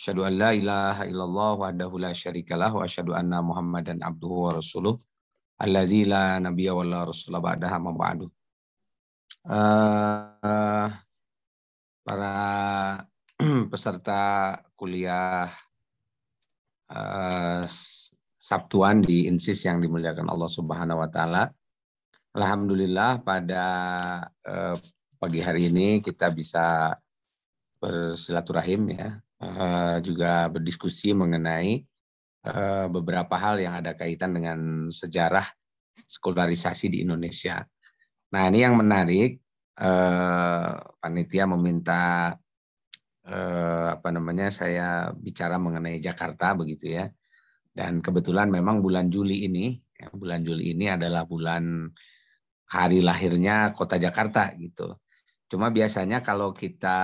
Asyadu an la ilaha illallah adahu la lah wa asyadu anna Muhammadan abduhu wa rasuluh alladhi la wa la rasulah ba'daha ma ba'du. Uh, para peserta kuliah uh, Sabtuan di Insis yang dimuliakan Allah Subhanahu wa taala. Alhamdulillah pada uh, pagi hari ini kita bisa bersilaturahim ya Eh, juga berdiskusi mengenai eh, beberapa hal yang ada kaitan dengan sejarah sekularisasi di Indonesia. Nah ini yang menarik, eh, panitia meminta apa namanya saya bicara mengenai Jakarta begitu ya. Dan kebetulan memang bulan Juli ini, ya, bulan Juli ini adalah bulan hari lahirnya kota Jakarta gitu. Cuma biasanya kalau kita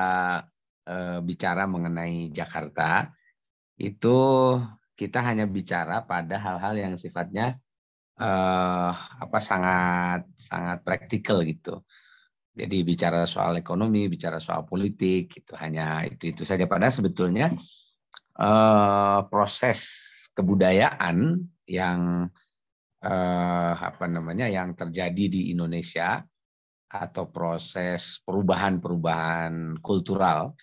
Eh, bicara mengenai Jakarta itu kita hanya bicara pada hal-hal yang sifatnya uh, apa sangat sangat praktikal gitu. Jadi bicara soal ekonomi, bicara soal politik, itu hanya itu itu saja. Padahal sebetulnya uh, proses kebudayaan yang uh, apa namanya yang terjadi di Indonesia atau proses perubahan-perubahan kultural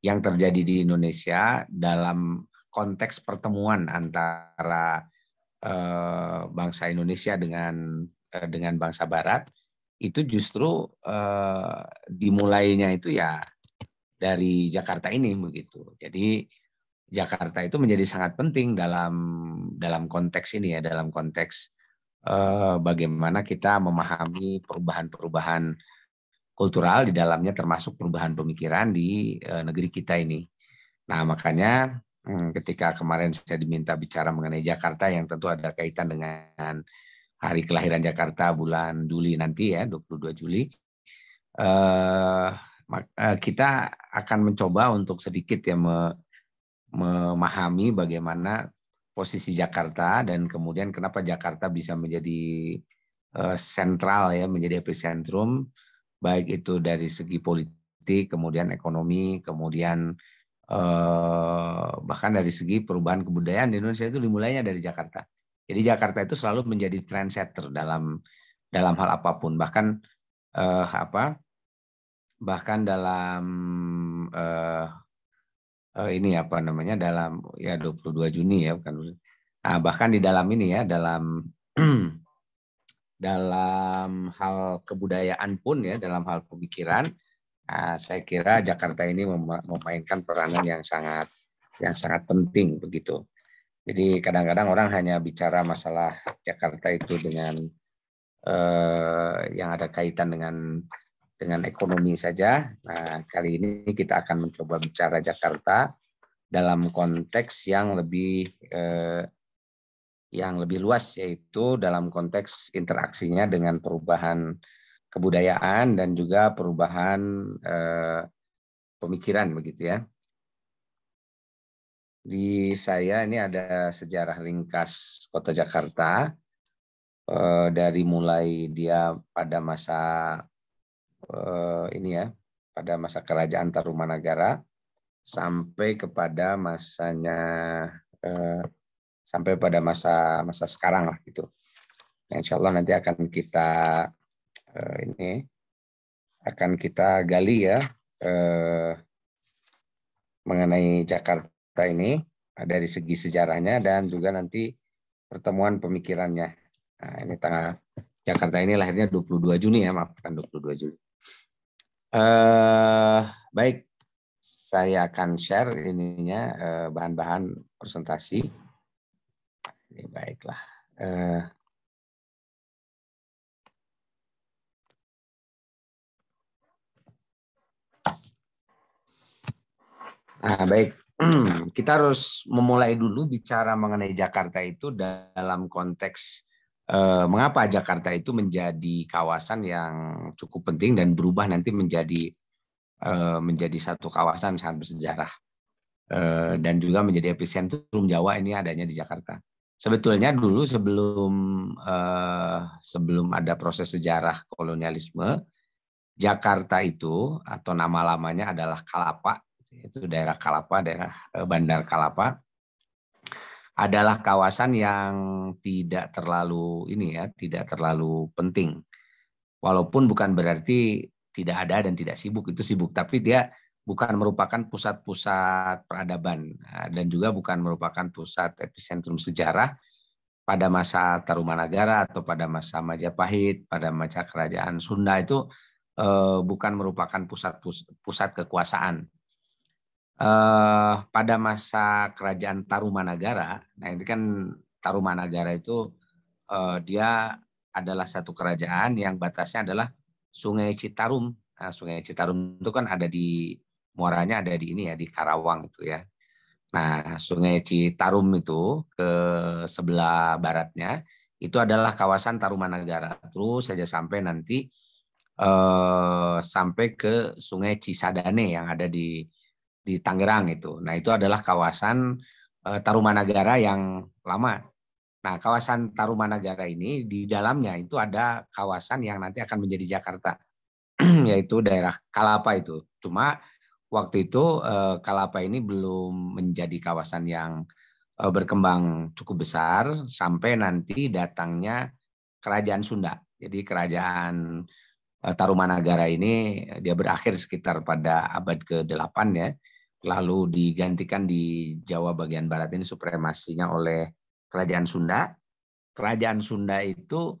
yang terjadi di Indonesia dalam konteks pertemuan antara eh, bangsa Indonesia dengan eh, dengan bangsa Barat itu justru eh, dimulainya itu ya dari Jakarta ini begitu. Jadi Jakarta itu menjadi sangat penting dalam dalam konteks ini ya, dalam konteks eh, bagaimana kita memahami perubahan-perubahan kultural di dalamnya termasuk perubahan pemikiran di eh, negeri kita ini. Nah, makanya hmm, ketika kemarin saya diminta bicara mengenai Jakarta yang tentu ada kaitan dengan hari kelahiran Jakarta bulan Juli nanti ya, 22 Juli. Eh, eh, kita akan mencoba untuk sedikit ya memahami bagaimana posisi Jakarta dan kemudian kenapa Jakarta bisa menjadi eh, sentral ya, menjadi epicentrum baik itu dari segi politik, kemudian ekonomi, kemudian eh, bahkan dari segi perubahan kebudayaan di Indonesia itu dimulainya dari Jakarta. Jadi Jakarta itu selalu menjadi trendsetter dalam dalam hal apapun, bahkan eh, apa bahkan dalam eh, eh, ini apa namanya dalam ya 22 Juni ya bukan nah, bahkan di dalam ini ya dalam dalam hal kebudayaan pun ya dalam hal pemikiran ah, saya kira Jakarta ini memainkan peranan yang sangat yang sangat penting begitu jadi kadang-kadang orang hanya bicara masalah Jakarta itu dengan eh, yang ada kaitan dengan dengan ekonomi saja nah kali ini kita akan mencoba bicara Jakarta dalam konteks yang lebih eh, yang lebih luas yaitu dalam konteks interaksinya dengan perubahan kebudayaan dan juga perubahan eh, pemikiran begitu ya. Di saya ini ada sejarah ringkas Kota Jakarta eh, dari mulai dia pada masa eh, ini ya, pada masa kerajaan Tarumanagara sampai kepada masanya eh, sampai pada masa masa sekarang lah gitu. Nah, insya Allah nanti akan kita uh, ini akan kita gali ya uh, mengenai Jakarta ini eh, dari segi sejarahnya dan juga nanti pertemuan pemikirannya. Nah, ini tanggal Jakarta ini lahirnya 22 Juni ya, maaf kan 22 Juni. Eh, baik, saya akan share ininya bahan-bahan presentasi. Ini baiklah. Uh, Nah, baik. Kita harus memulai dulu bicara mengenai Jakarta itu dalam konteks eh, mengapa Jakarta itu menjadi kawasan yang cukup penting dan berubah nanti menjadi eh, menjadi satu kawasan sangat bersejarah eh, dan juga menjadi epicentrum Jawa ini adanya di Jakarta sebetulnya dulu sebelum uh, sebelum ada proses sejarah kolonialisme Jakarta itu atau nama lamanya adalah Kalapa itu daerah Kalapa daerah eh, Bandar Kalapa adalah kawasan yang tidak terlalu ini ya tidak terlalu penting walaupun bukan berarti tidak ada dan tidak sibuk itu sibuk tapi dia bukan merupakan pusat-pusat peradaban eh, dan juga bukan merupakan pusat epicentrum sejarah pada masa Tarumanagara atau pada masa Majapahit, pada masa kerajaan Sunda itu eh, bukan merupakan pusat pusat kekuasaan. Eh, pada masa kerajaan Tarumanagara, nah ini kan Tarumanagara itu dia adalah satu kerajaan yang batasnya adalah Sungai Citarum. Nah, Sungai Citarum itu kan ada di muaranya ada di ini ya di Karawang itu ya. Nah, Sungai Citarum itu ke sebelah baratnya itu adalah kawasan Tarumanagara. Terus saja sampai nanti eh, sampai ke Sungai Cisadane yang ada di di Tangerang itu. Nah, itu adalah kawasan eh, Tarumanagara yang lama. Nah, kawasan Tarumanagara ini di dalamnya itu ada kawasan yang nanti akan menjadi Jakarta yaitu daerah Kalapa itu. Cuma waktu itu eh, Kalapa ini belum menjadi kawasan yang eh, berkembang cukup besar sampai nanti datangnya kerajaan Sunda. Jadi kerajaan eh, Tarumanagara ini dia berakhir sekitar pada abad ke-8 ya. Lalu digantikan di Jawa bagian barat ini supremasinya oleh kerajaan Sunda. Kerajaan Sunda itu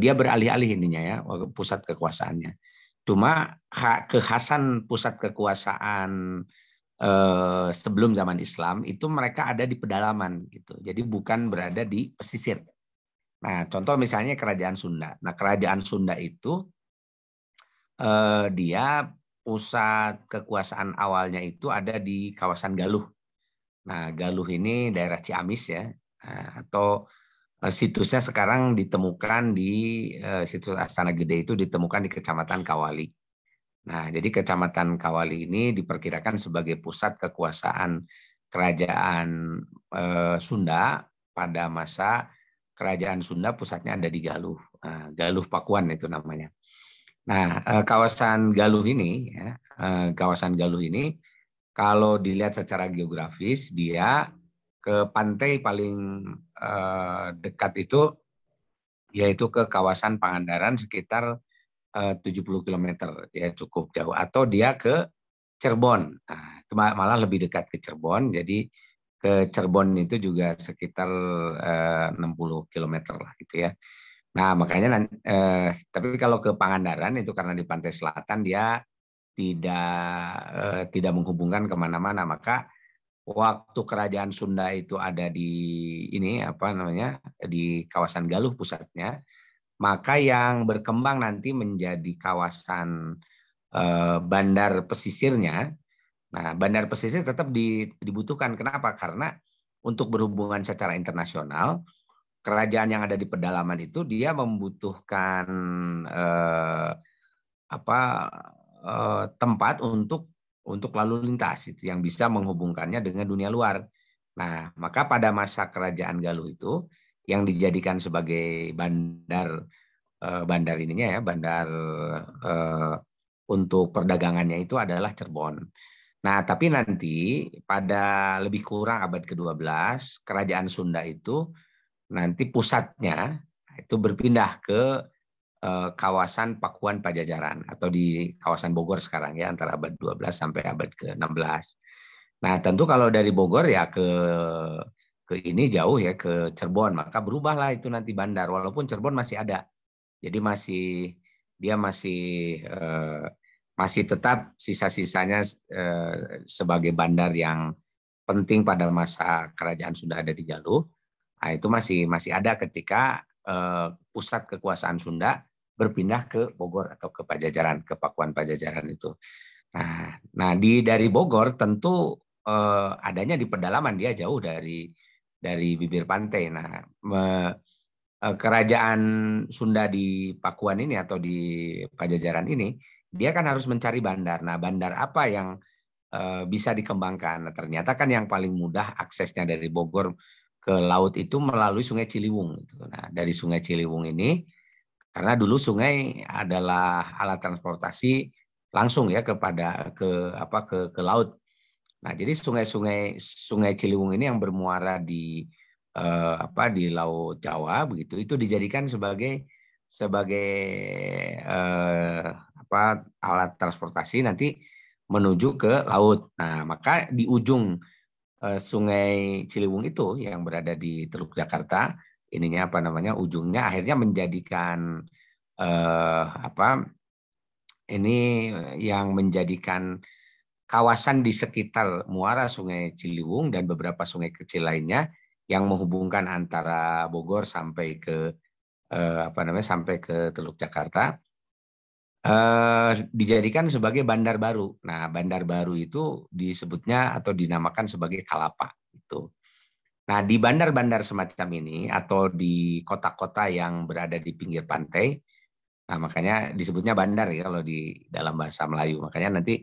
dia beralih-alih ininya ya pusat kekuasaannya. Cuma kekhasan pusat kekuasaan eh, sebelum zaman Islam itu mereka ada di pedalaman gitu. Jadi bukan berada di pesisir. Nah, contoh misalnya kerajaan Sunda. Nah, kerajaan Sunda itu eh, dia pusat kekuasaan awalnya itu ada di kawasan Galuh. Nah, Galuh ini daerah Ciamis ya, eh, atau Eh, situsnya sekarang ditemukan di eh, situs Astana Gede itu ditemukan di Kecamatan Kawali. Nah, jadi Kecamatan Kawali ini diperkirakan sebagai pusat kekuasaan kerajaan eh, Sunda pada masa kerajaan Sunda pusatnya ada di Galuh, Galuh Pakuan itu namanya. Nah, kawasan Galuh ini, ya, kawasan Galuh ini, kalau dilihat secara geografis dia ke pantai paling Eh, dekat itu yaitu ke kawasan Pangandaran sekitar 70 eh, km ya cukup jauh atau dia ke Cirebon. Nah, itu malah lebih dekat ke Cirebon. Jadi ke Cirebon itu juga sekitar eh, enam 60 km lah gitu ya. Nah, makanya tapi kalau ke Pangandaran itu karena di pantai selatan dia tidak tidak menghubungkan kemana-mana maka waktu kerajaan Sunda itu ada di ini apa namanya di kawasan Galuh pusatnya, maka yang berkembang nanti menjadi kawasan eh, bandar pesisirnya. Nah, bandar pesisir tetap di, dibutuhkan. Kenapa? Karena untuk berhubungan secara internasional, kerajaan yang ada di pedalaman itu dia membutuhkan eh, apa eh, tempat untuk untuk lalu lintas itu yang bisa menghubungkannya dengan dunia luar. Nah, maka pada masa kerajaan Galuh itu yang dijadikan sebagai bandar eh, bandar ininya ya, bandar eh, untuk perdagangannya itu adalah Cirebon. Nah, tapi nanti pada lebih kurang abad ke-12, kerajaan Sunda itu nanti pusatnya itu berpindah ke Eh, kawasan Pakuan Pajajaran atau di kawasan Bogor sekarang ya antara abad 12 sampai abad ke-16. Nah, tentu kalau dari Bogor ya ke ke ini jauh ya ke Cirebon, maka berubahlah itu nanti bandar walaupun Cirebon masih ada. Jadi masih dia masih eh, masih tetap sisa-sisanya eh, sebagai bandar yang penting pada masa kerajaan sudah ada di Galuh. Nah, itu masih masih ada ketika pusat kekuasaan Sunda berpindah ke Bogor atau ke Pajajaran, ke Pakuan Pajajaran itu. Nah, nah di dari Bogor tentu eh, adanya di pedalaman dia jauh dari dari bibir pantai. Nah, me, eh, kerajaan Sunda di Pakuan ini atau di Pajajaran ini, dia kan harus mencari bandar. Nah, bandar apa yang eh, bisa dikembangkan? Nah, ternyata kan yang paling mudah aksesnya dari Bogor ke laut itu melalui Sungai Ciliwung. Nah, dari Sungai Ciliwung ini karena dulu sungai adalah alat transportasi langsung ya kepada ke apa ke ke laut. Nah, jadi sungai-sungai Sungai Ciliwung ini yang bermuara di eh, apa di Laut Jawa begitu itu dijadikan sebagai sebagai eh, apa alat transportasi nanti menuju ke laut. Nah, maka di ujung eh, Sungai Ciliwung itu yang berada di Teluk Jakarta ininya apa namanya ujungnya akhirnya menjadikan eh, apa ini yang menjadikan kawasan di sekitar muara Sungai Ciliwung dan beberapa sungai kecil lainnya yang menghubungkan antara Bogor sampai ke eh, apa namanya sampai ke Teluk Jakarta eh, dijadikan sebagai bandar baru. Nah, bandar baru itu disebutnya atau dinamakan sebagai Kalapa. Nah, di bandar-bandar semacam ini atau di kota-kota yang berada di pinggir pantai, nah makanya disebutnya bandar ya kalau di dalam bahasa Melayu. Makanya nanti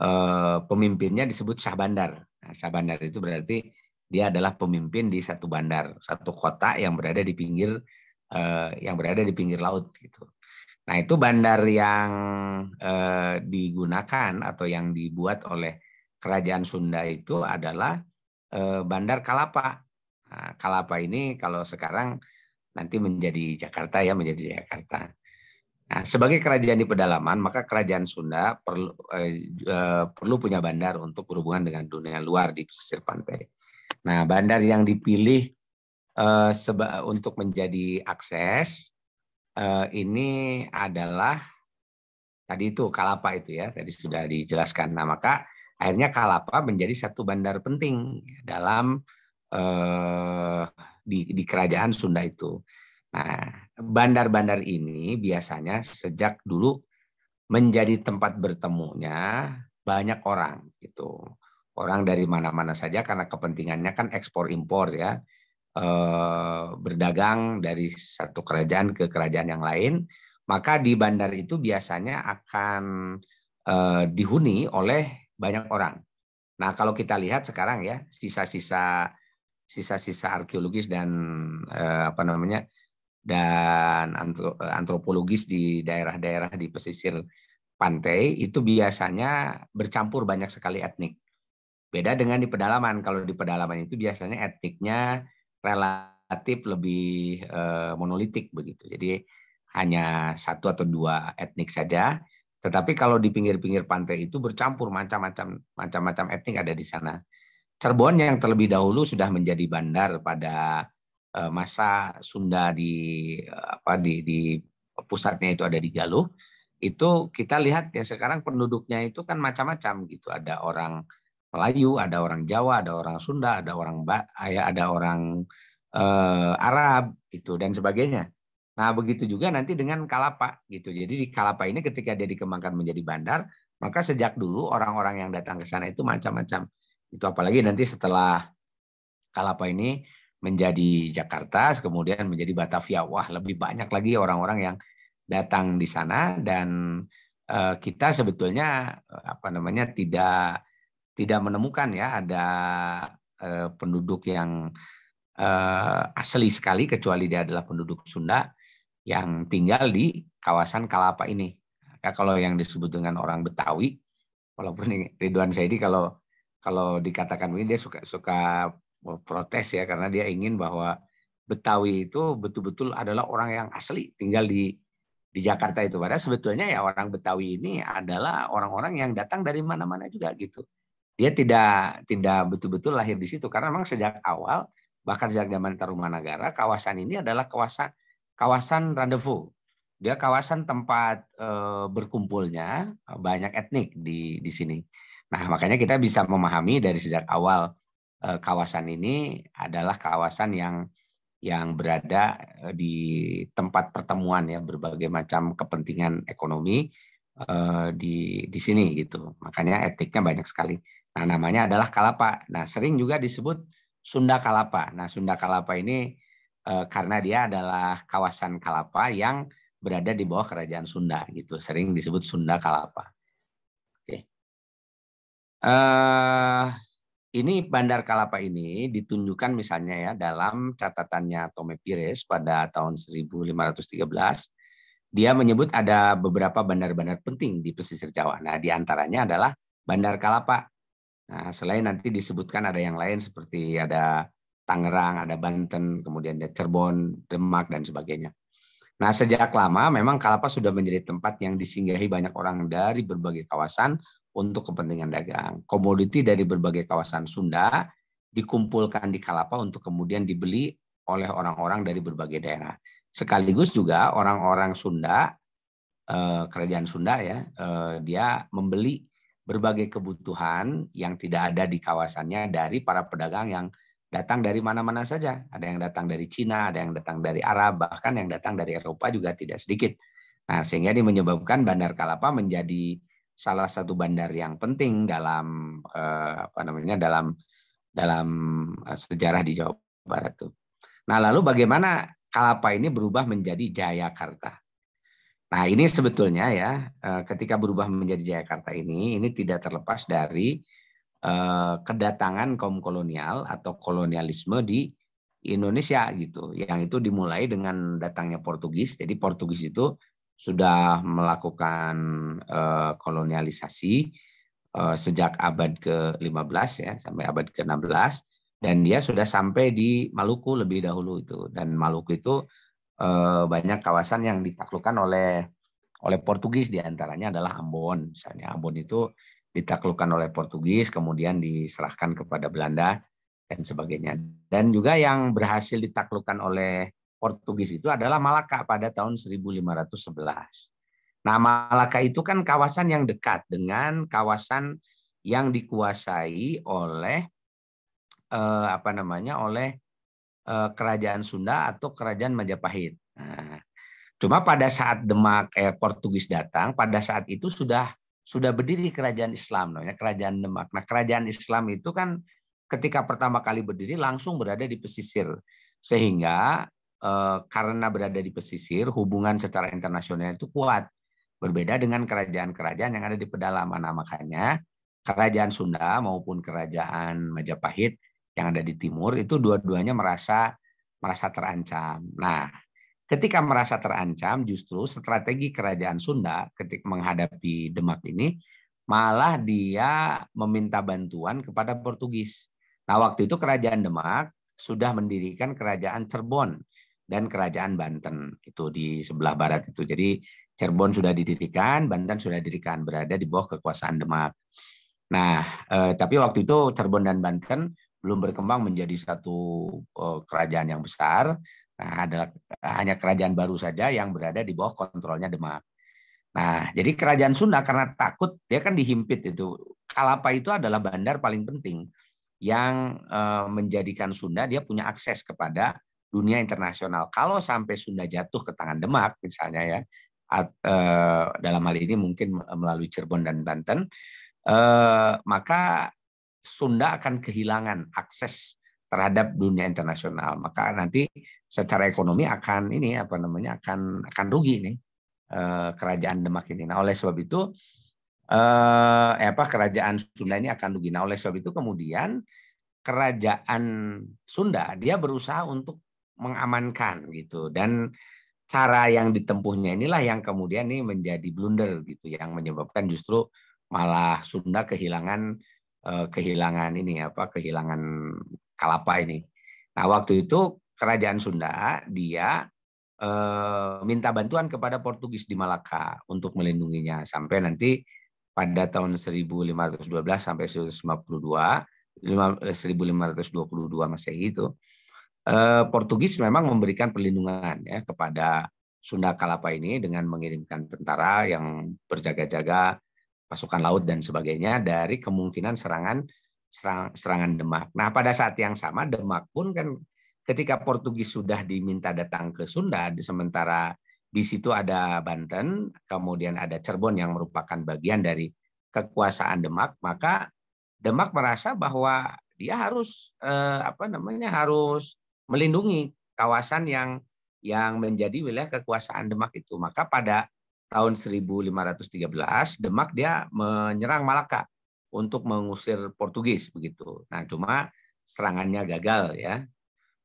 eh, pemimpinnya disebut Syah Bandar. Nah, Syah Bandar itu berarti dia adalah pemimpin di satu bandar, satu kota yang berada di pinggir eh, yang berada di pinggir laut gitu. Nah, itu bandar yang eh, digunakan atau yang dibuat oleh kerajaan Sunda itu adalah Eh, bandar Kalapa. Nah, Kalapa ini kalau sekarang nanti menjadi Jakarta ya, menjadi Jakarta. Nah, sebagai kerajaan di pedalaman, maka kerajaan Sunda perlu eh, eh, perlu punya bandar untuk berhubungan dengan dunia luar di pesisir pantai. Nah, bandar yang dipilih eh, seba, untuk menjadi akses eh, ini adalah tadi itu Kalapa itu ya, tadi sudah dijelaskan. Nah, maka Akhirnya Kalapa menjadi satu bandar penting dalam eh, di, di kerajaan Sunda itu. Nah, bandar-bandar ini biasanya sejak dulu menjadi tempat bertemunya banyak orang gitu. Orang dari mana-mana saja karena kepentingannya kan ekspor impor ya. E, berdagang dari satu kerajaan ke kerajaan yang lain, maka di bandar itu biasanya akan e, dihuni oleh banyak orang. Nah, kalau kita lihat sekarang ya, sisa-sisa sisa-sisa arkeologis dan eh, apa namanya? dan eh, antropologis di daerah-daerah di pesisir pantai itu biasanya bercampur banyak sekali etnik. Beda dengan di pedalaman. Kalau di pedalaman itu biasanya etniknya relatif lebih eh, monolitik begitu. Jadi hanya satu atau dua etnik saja tetapi kalau di pinggir-pinggir pantai itu bercampur macam-macam macam-macam etnik ada di sana. Cirebon yang terlebih dahulu sudah menjadi bandar pada eh, masa Sunda di eh, apa di, di pusatnya itu ada di Galuh. Itu kita lihat ya sekarang penduduknya itu kan macam-macam gitu. Ada orang Melayu, ada orang Jawa, ada orang Sunda, ada orang ba eh, ada orang Arab itu dan sebagainya. Nah, begitu juga nanti dengan Kalapa gitu. Jadi di Kalapa ini ketika dia dikembangkan menjadi bandar, maka sejak dulu orang-orang yang datang ke sana itu macam-macam. Itu apalagi nanti setelah Kalapa ini menjadi Jakarta, kemudian menjadi Batavia. Wah, lebih banyak lagi orang-orang yang datang di sana dan eh, kita sebetulnya eh, apa namanya tidak tidak menemukan ya ada eh, penduduk yang eh, asli sekali kecuali dia adalah penduduk Sunda yang tinggal di kawasan Kalapa ini. Maka nah, kalau yang disebut dengan orang Betawi, walaupun Ridwan Saidi kalau kalau dikatakan ini dia suka suka protes ya karena dia ingin bahwa Betawi itu betul-betul adalah orang yang asli tinggal di di Jakarta itu. Padahal sebetulnya ya orang Betawi ini adalah orang-orang yang datang dari mana-mana juga gitu. Dia tidak tidak betul-betul lahir di situ karena memang sejak awal bahkan sejak zaman Tarumanagara kawasan ini adalah kawasan kawasan Rendezvous, Dia kawasan tempat e, berkumpulnya banyak etnik di di sini. Nah, makanya kita bisa memahami dari sejak awal e, kawasan ini adalah kawasan yang yang berada eh, di tempat pertemuan ya berbagai macam kepentingan ekonomi e, di di sini gitu. Makanya etniknya banyak sekali. Nah, namanya adalah Kalapa. Nah, sering juga disebut Sunda Kalapa. Nah, Sunda Kalapa ini Eh, karena dia adalah kawasan Kalapa yang berada di bawah kerajaan Sunda gitu, sering disebut Sunda Kalapa. Oke. Uh, ini Bandar Kalapa ini ditunjukkan misalnya ya dalam catatannya Tome Pires pada tahun 1513 dia menyebut ada beberapa bandar-bandar penting di pesisir Jawa. Nah, di antaranya adalah Bandar Kalapa. Nah, selain nanti disebutkan ada yang lain seperti ada Tangerang, ada Banten, kemudian ada Cirebon, Demak, dan sebagainya. Nah, sejak lama memang kelapa sudah menjadi tempat yang disinggahi banyak orang dari berbagai kawasan untuk kepentingan dagang. Komoditi dari berbagai kawasan Sunda dikumpulkan di Kalapa untuk kemudian dibeli oleh orang-orang dari berbagai daerah. Sekaligus juga orang-orang Sunda, eh, kerajaan Sunda ya, eh, dia membeli berbagai kebutuhan yang tidak ada di kawasannya dari para pedagang yang datang dari mana-mana saja. Ada yang datang dari Cina, ada yang datang dari Arab, bahkan yang datang dari Eropa juga tidak sedikit. Nah, sehingga ini menyebabkan Bandar Kalapa menjadi salah satu bandar yang penting dalam eh, apa namanya dalam dalam eh, sejarah di Jawa Barat tuh. Nah, lalu bagaimana Kalapa ini berubah menjadi Jayakarta? Nah, ini sebetulnya ya eh, ketika berubah menjadi Jayakarta ini ini tidak terlepas dari Eh, kedatangan kaum kolonial atau kolonialisme di Indonesia gitu. Yang itu dimulai dengan datangnya Portugis. Jadi Portugis itu sudah melakukan eh, kolonialisasi eh, sejak abad ke-15 ya sampai abad ke-16 dan dia sudah sampai di Maluku lebih dahulu itu dan Maluku itu banyak kawasan yang ditaklukkan oleh oleh Portugis diantaranya adalah Ambon misalnya Ambon itu ditaklukkan oleh Portugis, kemudian diserahkan kepada Belanda dan sebagainya. Dan juga yang berhasil ditaklukkan oleh Portugis itu adalah Malaka pada tahun 1511. Nah, Malaka itu kan kawasan yang dekat dengan kawasan yang dikuasai oleh eh, apa namanya oleh eh, kerajaan Sunda atau kerajaan Majapahit. Nah, cuma pada saat Demak eh, Portugis datang, pada saat itu sudah sudah berdiri kerajaan Islam namanya kerajaan Demak. Nah, kerajaan Islam itu kan ketika pertama kali berdiri langsung berada di pesisir. Sehingga eh, karena berada di pesisir, hubungan secara internasional itu kuat. Berbeda dengan kerajaan-kerajaan yang ada di pedalaman. Nah, makanya kerajaan Sunda maupun kerajaan Majapahit yang ada di timur itu dua-duanya merasa merasa terancam. Nah, Ketika merasa terancam, justru strategi kerajaan Sunda ketika menghadapi Demak ini malah dia meminta bantuan kepada Portugis. Nah, waktu itu kerajaan Demak sudah mendirikan kerajaan Cirebon dan kerajaan Banten itu di sebelah barat itu. Jadi Cirebon sudah didirikan, Banten sudah didirikan berada di bawah kekuasaan Demak. Nah, eh, tapi waktu itu Cirebon dan Banten belum berkembang menjadi satu eh, kerajaan yang besar Nah, adalah hanya kerajaan baru saja yang berada di bawah kontrolnya Demak. Nah, jadi kerajaan Sunda karena takut dia kan dihimpit itu. Kalapa itu adalah bandar paling penting yang eh, menjadikan Sunda dia punya akses kepada dunia internasional. Kalau sampai Sunda jatuh ke tangan Demak misalnya ya, eh, dalam hal ini mungkin melalui Cirebon dan Banten, eh, maka Sunda akan kehilangan akses terhadap dunia internasional. Maka nanti secara ekonomi akan ini apa namanya akan akan rugi nih eh, kerajaan Demak ini. Nah oleh sebab itu eh, eh, apa kerajaan Sunda ini akan rugi. Nah oleh sebab itu kemudian kerajaan Sunda dia berusaha untuk mengamankan gitu dan cara yang ditempuhnya inilah yang kemudian ini menjadi blunder gitu yang menyebabkan justru malah Sunda kehilangan eh, kehilangan ini apa kehilangan Kalapa ini. Nah waktu itu kerajaan Sunda dia eh, minta bantuan kepada Portugis di Malaka untuk melindunginya sampai nanti pada tahun 1512 sampai 1552 1522 eh, Masehi itu eh, Portugis memang memberikan perlindungan ya kepada Sunda Kalapa ini dengan mengirimkan tentara yang berjaga-jaga pasukan laut dan sebagainya dari kemungkinan serangan serangan Demak. Nah, pada saat yang sama Demak pun kan ketika Portugis sudah diminta datang ke Sunda, sementara di situ ada Banten, kemudian ada Cirebon yang merupakan bagian dari kekuasaan Demak, maka Demak merasa bahwa dia harus eh, apa namanya harus melindungi kawasan yang yang menjadi wilayah kekuasaan Demak itu. Maka pada tahun 1513 Demak dia menyerang Malaka untuk mengusir Portugis begitu. Nah, cuma serangannya gagal ya.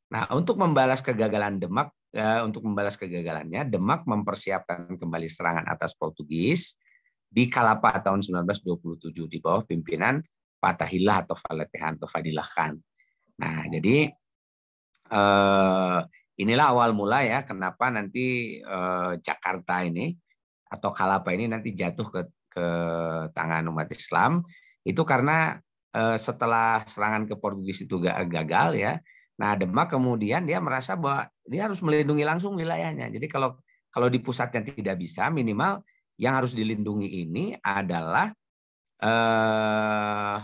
Nah, untuk membalas kegagalan Demak, eh, untuk membalas kegagalannya, Demak mempersiapkan kembali serangan atas Portugis di Kalapa tahun 1927 di bawah pimpinan Patahilah atau Faletehan atau Fadilah Khan. Nah, jadi eh, inilah awal mula ya kenapa nanti eh, Jakarta ini atau Kalapa ini nanti jatuh ke ke tangan umat Islam itu karena eh, setelah serangan ke Portugis itu gagal ya Nah, Demak kemudian dia merasa bahwa dia harus melindungi langsung wilayahnya. Jadi kalau kalau di pusatnya tidak bisa, minimal yang harus dilindungi ini adalah eh,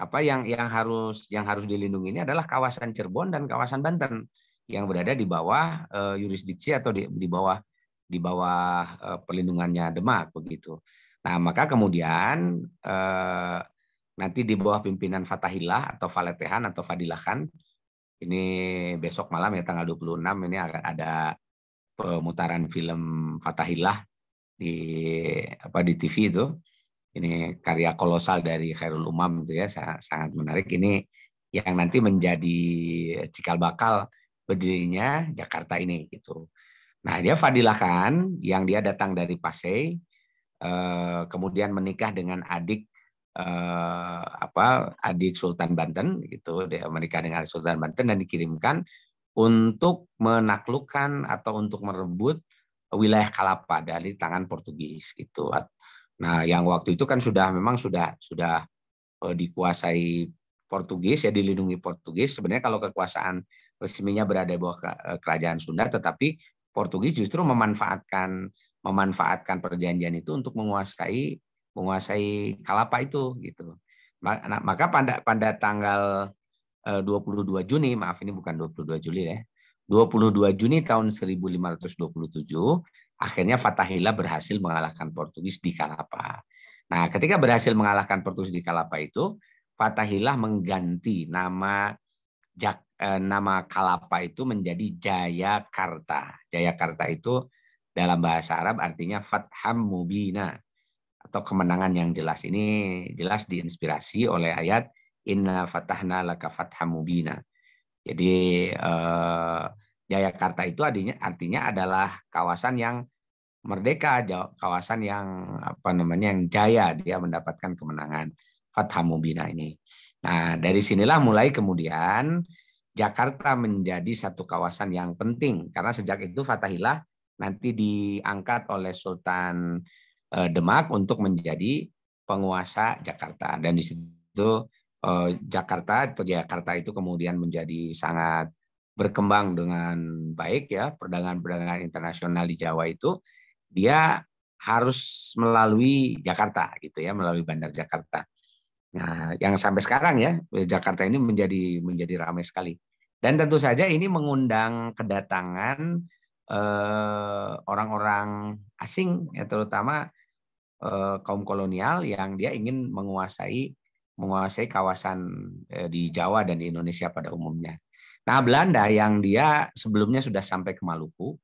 apa yang yang harus yang harus dilindungi ini adalah kawasan Cirebon dan kawasan Banten yang berada di bawah eh, yurisdiksi atau di, di bawah di bawah eh, perlindungannya Demak begitu. Nah, maka kemudian eh, nanti di bawah pimpinan Fatahillah atau Faletehan atau Fadilahan. Ini besok malam ya tanggal 26 ini akan ada pemutaran film Fatahillah di apa di TV itu. Ini karya kolosal dari Khairul Umam itu ya sangat menarik. Ini yang nanti menjadi cikal bakal berdirinya Jakarta ini gitu. Nah dia Fadilahan yang dia datang dari Pasai, eh, kemudian menikah dengan adik eh, apa adik Sultan Banten gitu di Amerika dengan adik Sultan Banten dan dikirimkan untuk menaklukkan atau untuk merebut wilayah Kalapa dari tangan Portugis gitu. Nah, yang waktu itu kan sudah memang sudah sudah eh, dikuasai Portugis ya dilindungi Portugis. Sebenarnya kalau kekuasaan resminya berada di bawah eh, kerajaan Sunda, tetapi Portugis justru memanfaatkan memanfaatkan perjanjian itu untuk menguasai menguasai Kalapa itu gitu. Nah, maka pada pada tanggal 22 eh, Juni, maaf ini bukan 22 Juli ya. 22 Juni tahun 1527 akhirnya Fatahillah berhasil mengalahkan Portugis di Kalapa. Nah, ketika berhasil mengalahkan Portugis di Kalapa itu, Fatahillah mengganti nama Jak, eh, nama Kalapa itu menjadi Jayakarta. Jayakarta itu dalam bahasa Arab artinya Fatham Mubina atau kemenangan yang jelas ini jelas diinspirasi oleh ayat Inna fatahna laka fathamubina. Jadi eh, Jayakarta itu artinya, artinya adalah kawasan yang merdeka, kawasan yang apa namanya yang jaya dia mendapatkan kemenangan Fathamubina ini. Nah dari sinilah mulai kemudian Jakarta menjadi satu kawasan yang penting karena sejak itu Fatahillah nanti diangkat oleh Sultan Eh, Demak untuk menjadi penguasa Jakarta dan di situ eh, Jakarta atau Jakarta itu kemudian menjadi sangat berkembang dengan baik ya perdagangan-perdagangan internasional di Jawa itu dia harus melalui Jakarta gitu ya melalui Bandar Jakarta. Nah, yang sampai sekarang ya Jakarta ini menjadi menjadi ramai sekali. Dan tentu saja ini mengundang kedatangan eh, orang-orang asing ya terutama Eh, kaum kolonial yang dia ingin menguasai menguasai kawasan eh, di Jawa dan di Indonesia pada umumnya. Nah, Belanda yang dia sebelumnya sudah sampai ke Maluku.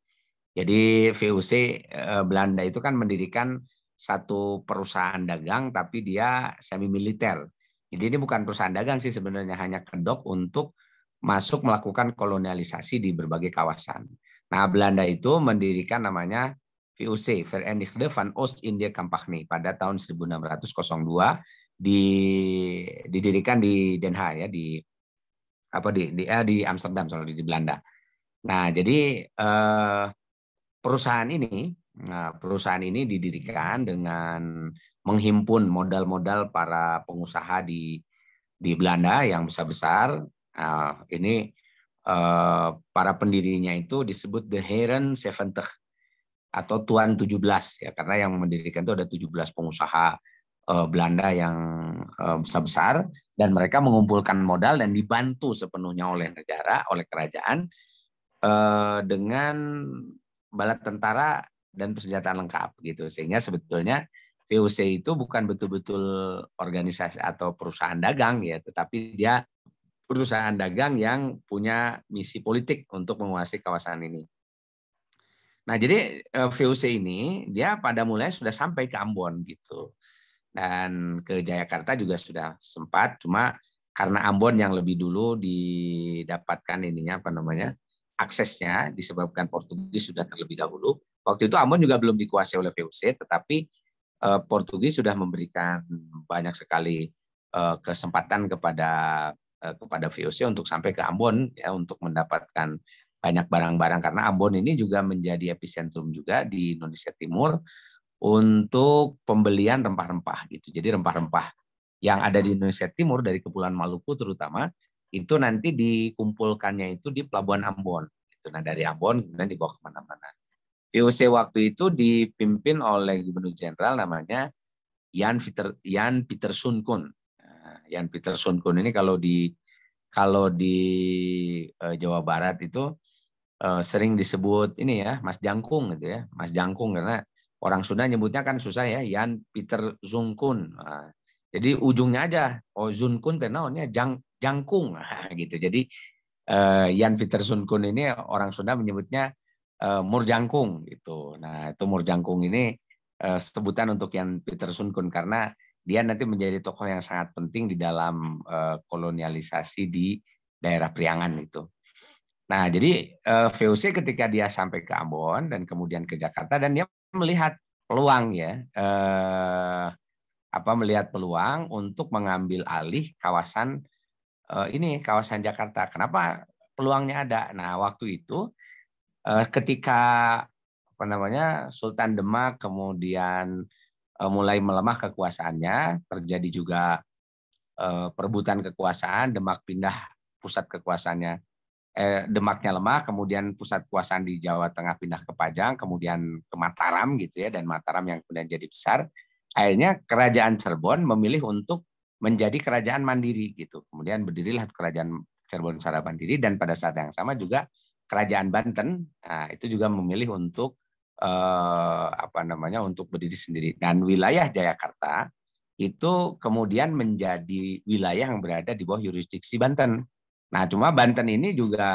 Jadi VOC eh, Belanda itu kan mendirikan satu perusahaan dagang tapi dia semi militer. Jadi ini bukan perusahaan dagang sih sebenarnya hanya kedok untuk masuk melakukan kolonialisasi di berbagai kawasan. Nah, Belanda itu mendirikan namanya VOC, Verenigde van oost india Kampagne, pada tahun 1602 di, didirikan di Den Haag ya di apa di di, eh, di Amsterdam soalnya di Belanda. Nah, jadi eh, perusahaan ini nah, perusahaan ini didirikan dengan menghimpun modal-modal para pengusaha di di Belanda yang besar-besar. Nah, ini eh, para pendirinya itu disebut the Heren Seventh atau Tuan 17 ya karena yang mendirikan itu ada 17 pengusaha uh, Belanda yang besar eh, besar-besar dan mereka mengumpulkan modal dan dibantu sepenuhnya oleh negara, oleh kerajaan uh, dengan bala tentara dan persenjataan lengkap gitu sehingga sebetulnya VOC itu bukan betul-betul organisasi atau perusahaan dagang ya, tetapi dia perusahaan dagang yang punya misi politik untuk menguasai kawasan ini. Nah, jadi eh, VOC ini dia pada mulai sudah sampai ke Ambon gitu. Dan ke Jayakarta juga sudah sempat, cuma karena Ambon yang lebih dulu didapatkan ininya apa namanya? aksesnya disebabkan Portugis sudah terlebih dahulu. Waktu itu Ambon juga belum dikuasai oleh VOC, tetapi eh, Portugis sudah memberikan banyak sekali eh, kesempatan kepada kepada VOC untuk sampai ke Ambon ya untuk mendapatkan banyak barang-barang karena Ambon ini juga menjadi epicentrum juga di Indonesia Timur untuk pembelian rempah-rempah gitu. Jadi rempah-rempah yang ada di Indonesia Timur dari Kepulauan Maluku terutama itu nanti dikumpulkannya itu di Pelabuhan Ambon. itu Nah dari Ambon kemudian dibawa kemana-mana. VOC waktu itu dipimpin oleh Gubernur Jenderal namanya Jan Peter Jan Peter Sunkun. Nah, Jan Peter Sunkun ini kalau di kalau di eh, Jawa Barat itu Eh, sering disebut ini ya Mas Jangkung gitu ya Mas Jangkung karena orang Sunda nyebutnya kan susah ya Yan Peter Zungkun nah, jadi ujungnya aja oh Zunkun karena Jang Jangkung nah, gitu jadi uh, eh, Yan Peter Zunkun ini orang Sunda menyebutnya uh, eh, Murjangkung gitu nah itu Murjangkung ini uh, sebutan untuk Yan Peter Zunkun karena dia nanti menjadi tokoh yang sangat penting di dalam uh, kolonialisasi di daerah Priangan itu. Nah, jadi eh, VOC ketika dia sampai ke Ambon dan kemudian ke Jakarta dan dia melihat peluang ya, eh, apa melihat peluang untuk mengambil alih kawasan eh, ini kawasan Jakarta. Kenapa peluangnya ada? Nah, waktu itu eh, ketika apa namanya Sultan Demak kemudian eh, mulai melemah kekuasaannya, terjadi juga eh, perebutan kekuasaan, Demak pindah pusat kekuasaannya Eh, demaknya lemah, kemudian pusat kekuasaan di Jawa Tengah pindah ke Pajang, kemudian ke Mataram gitu ya, dan Mataram yang kemudian jadi besar. Akhirnya kerajaan Cirebon memilih untuk menjadi kerajaan mandiri gitu. Kemudian berdirilah kerajaan Cirebon secara mandiri dan pada saat yang sama juga kerajaan Banten nah, itu juga memilih untuk eh, apa namanya untuk berdiri sendiri dan wilayah Jayakarta itu kemudian menjadi wilayah yang berada di bawah yurisdiksi Banten. Nah, cuma Banten ini juga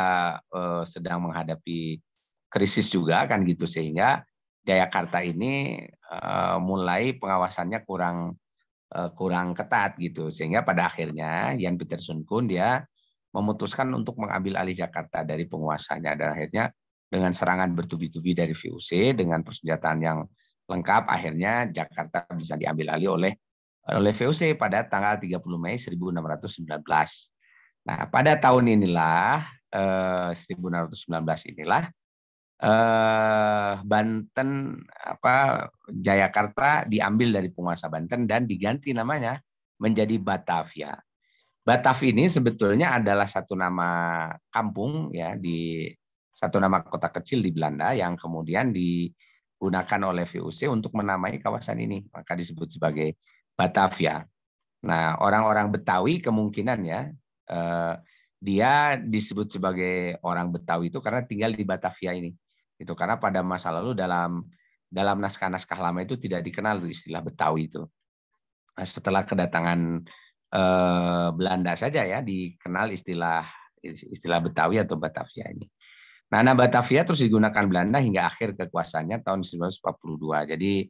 eh, sedang menghadapi krisis juga kan gitu sehingga Jayakarta ini eh, mulai pengawasannya kurang eh, kurang ketat gitu sehingga pada akhirnya Jan Peterson pun dia memutuskan untuk mengambil alih Jakarta dari penguasanya dan akhirnya dengan serangan bertubi-tubi dari VOC dengan persenjataan yang lengkap akhirnya Jakarta bisa diambil alih oleh oleh VOC pada tanggal 30 Mei 1619. Nah, pada tahun inilah eh, 1619 inilah eh, Banten apa Jayakarta diambil dari penguasa Banten dan diganti namanya menjadi Batavia. Batav ini sebetulnya adalah satu nama kampung ya di satu nama kota kecil di Belanda yang kemudian digunakan oleh VOC untuk menamai kawasan ini, maka disebut sebagai Batavia. Nah, orang-orang Betawi kemungkinan ya uh, dia disebut sebagai orang Betawi itu karena tinggal di Batavia ini. Itu karena pada masa lalu dalam dalam naskah-naskah lama itu tidak dikenal istilah Betawi itu. Nah, setelah kedatangan eh, Belanda saja ya dikenal istilah istilah Betawi atau Batavia ini. Nah, nah Batavia terus digunakan Belanda hingga akhir kekuasaannya tahun 1942. Jadi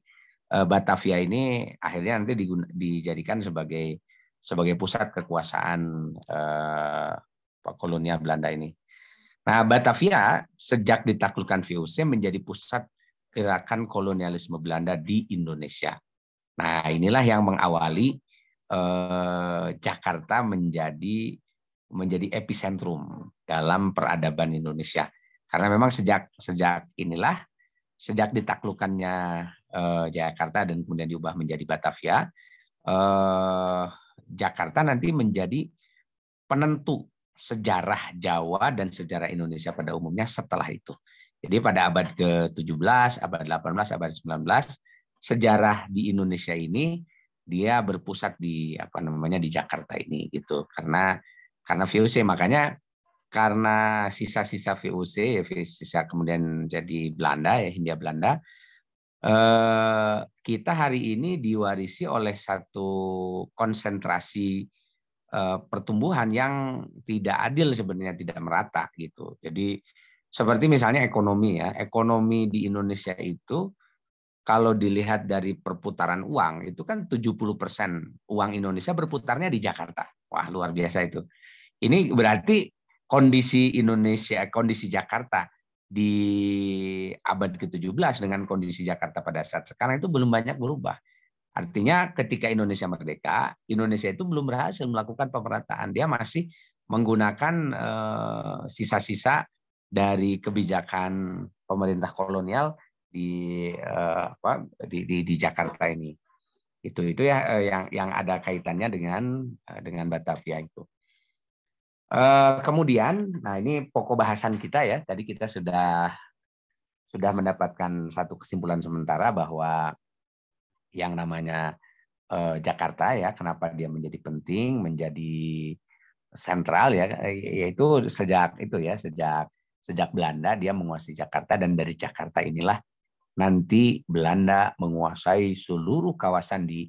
eh, Batavia ini akhirnya nanti dijadikan sebagai sebagai pusat kekuasaan eh, kolonial Belanda ini. Nah, Batavia sejak ditaklukkan VOC menjadi pusat gerakan kolonialisme Belanda di Indonesia. Nah, inilah yang mengawali eh, Jakarta menjadi menjadi epicentrum dalam peradaban Indonesia. Karena memang sejak sejak inilah sejak ditaklukannya eh, Jakarta dan kemudian diubah menjadi Batavia, eh, Jakarta nanti menjadi penentu sejarah Jawa dan sejarah Indonesia pada umumnya setelah itu. Jadi pada abad ke-17, abad 18, abad 19, sejarah di Indonesia ini dia berpusat di apa namanya di Jakarta ini gitu. Karena karena VOC makanya karena sisa-sisa VOC ya, sisa kemudian jadi Belanda ya Hindia Belanda Eh, kita hari ini diwarisi oleh satu konsentrasi eh, pertumbuhan yang tidak adil sebenarnya tidak merata gitu. Jadi seperti misalnya ekonomi ya, ekonomi di Indonesia itu kalau dilihat dari perputaran uang itu kan 70% uang Indonesia berputarnya di Jakarta. Wah, luar biasa itu. Ini berarti kondisi Indonesia, kondisi Jakarta di abad ke-17 dengan kondisi Jakarta pada saat sekarang itu belum banyak berubah. Artinya hmm. ketika Indonesia merdeka, Indonesia itu belum berhasil melakukan pemerataan. Dia masih menggunakan eh, sisa-sisa uh, dari kebijakan pemerintah kolonial di uh, apa di, di, di Jakarta ini. Itu itu ya uh, yang yang ada kaitannya dengan dengan Batavia itu. Eh, kemudian, nah ini pokok bahasan kita ya. Tadi kita sudah sudah mendapatkan satu kesimpulan sementara bahwa yang namanya uh, Jakarta ya, kenapa dia menjadi penting, menjadi sentral ya, yaitu sejak itu ya, sejak sejak Belanda dia menguasai Jakarta dan dari Jakarta inilah nanti Belanda menguasai seluruh kawasan di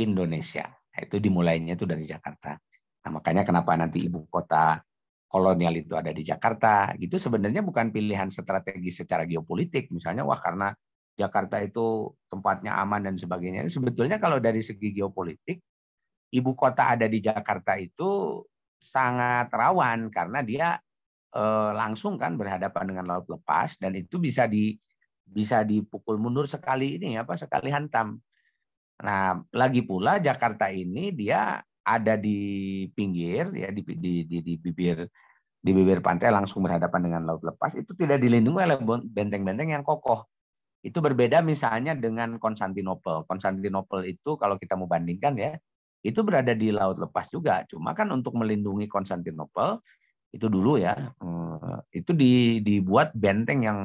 Indonesia. Itu dimulainya itu dari Jakarta. Nah, makanya kenapa nanti ibu kota kolonial itu ada di Jakarta. gitu sebenarnya bukan pilihan strategi secara geopolitik. Misalnya, wah karena Jakarta itu tempatnya aman dan sebagainya. Sebetulnya kalau dari segi geopolitik, ibu kota ada di Jakarta itu sangat rawan karena dia eh, langsung kan berhadapan dengan laut lepas dan itu bisa di bisa dipukul mundur sekali ini apa sekali hantam. Nah, lagi pula Jakarta ini dia ada di pinggir ya di di, di, di bibir di bibir pantai langsung berhadapan dengan laut lepas itu tidak dilindungi oleh benteng-benteng yang kokoh. Itu berbeda misalnya dengan Konstantinopel. Konstantinopel itu kalau kita mau bandingkan ya, itu berada di laut lepas juga. Cuma kan untuk melindungi Konstantinopel itu dulu ya, eh, itu dibuat benteng yang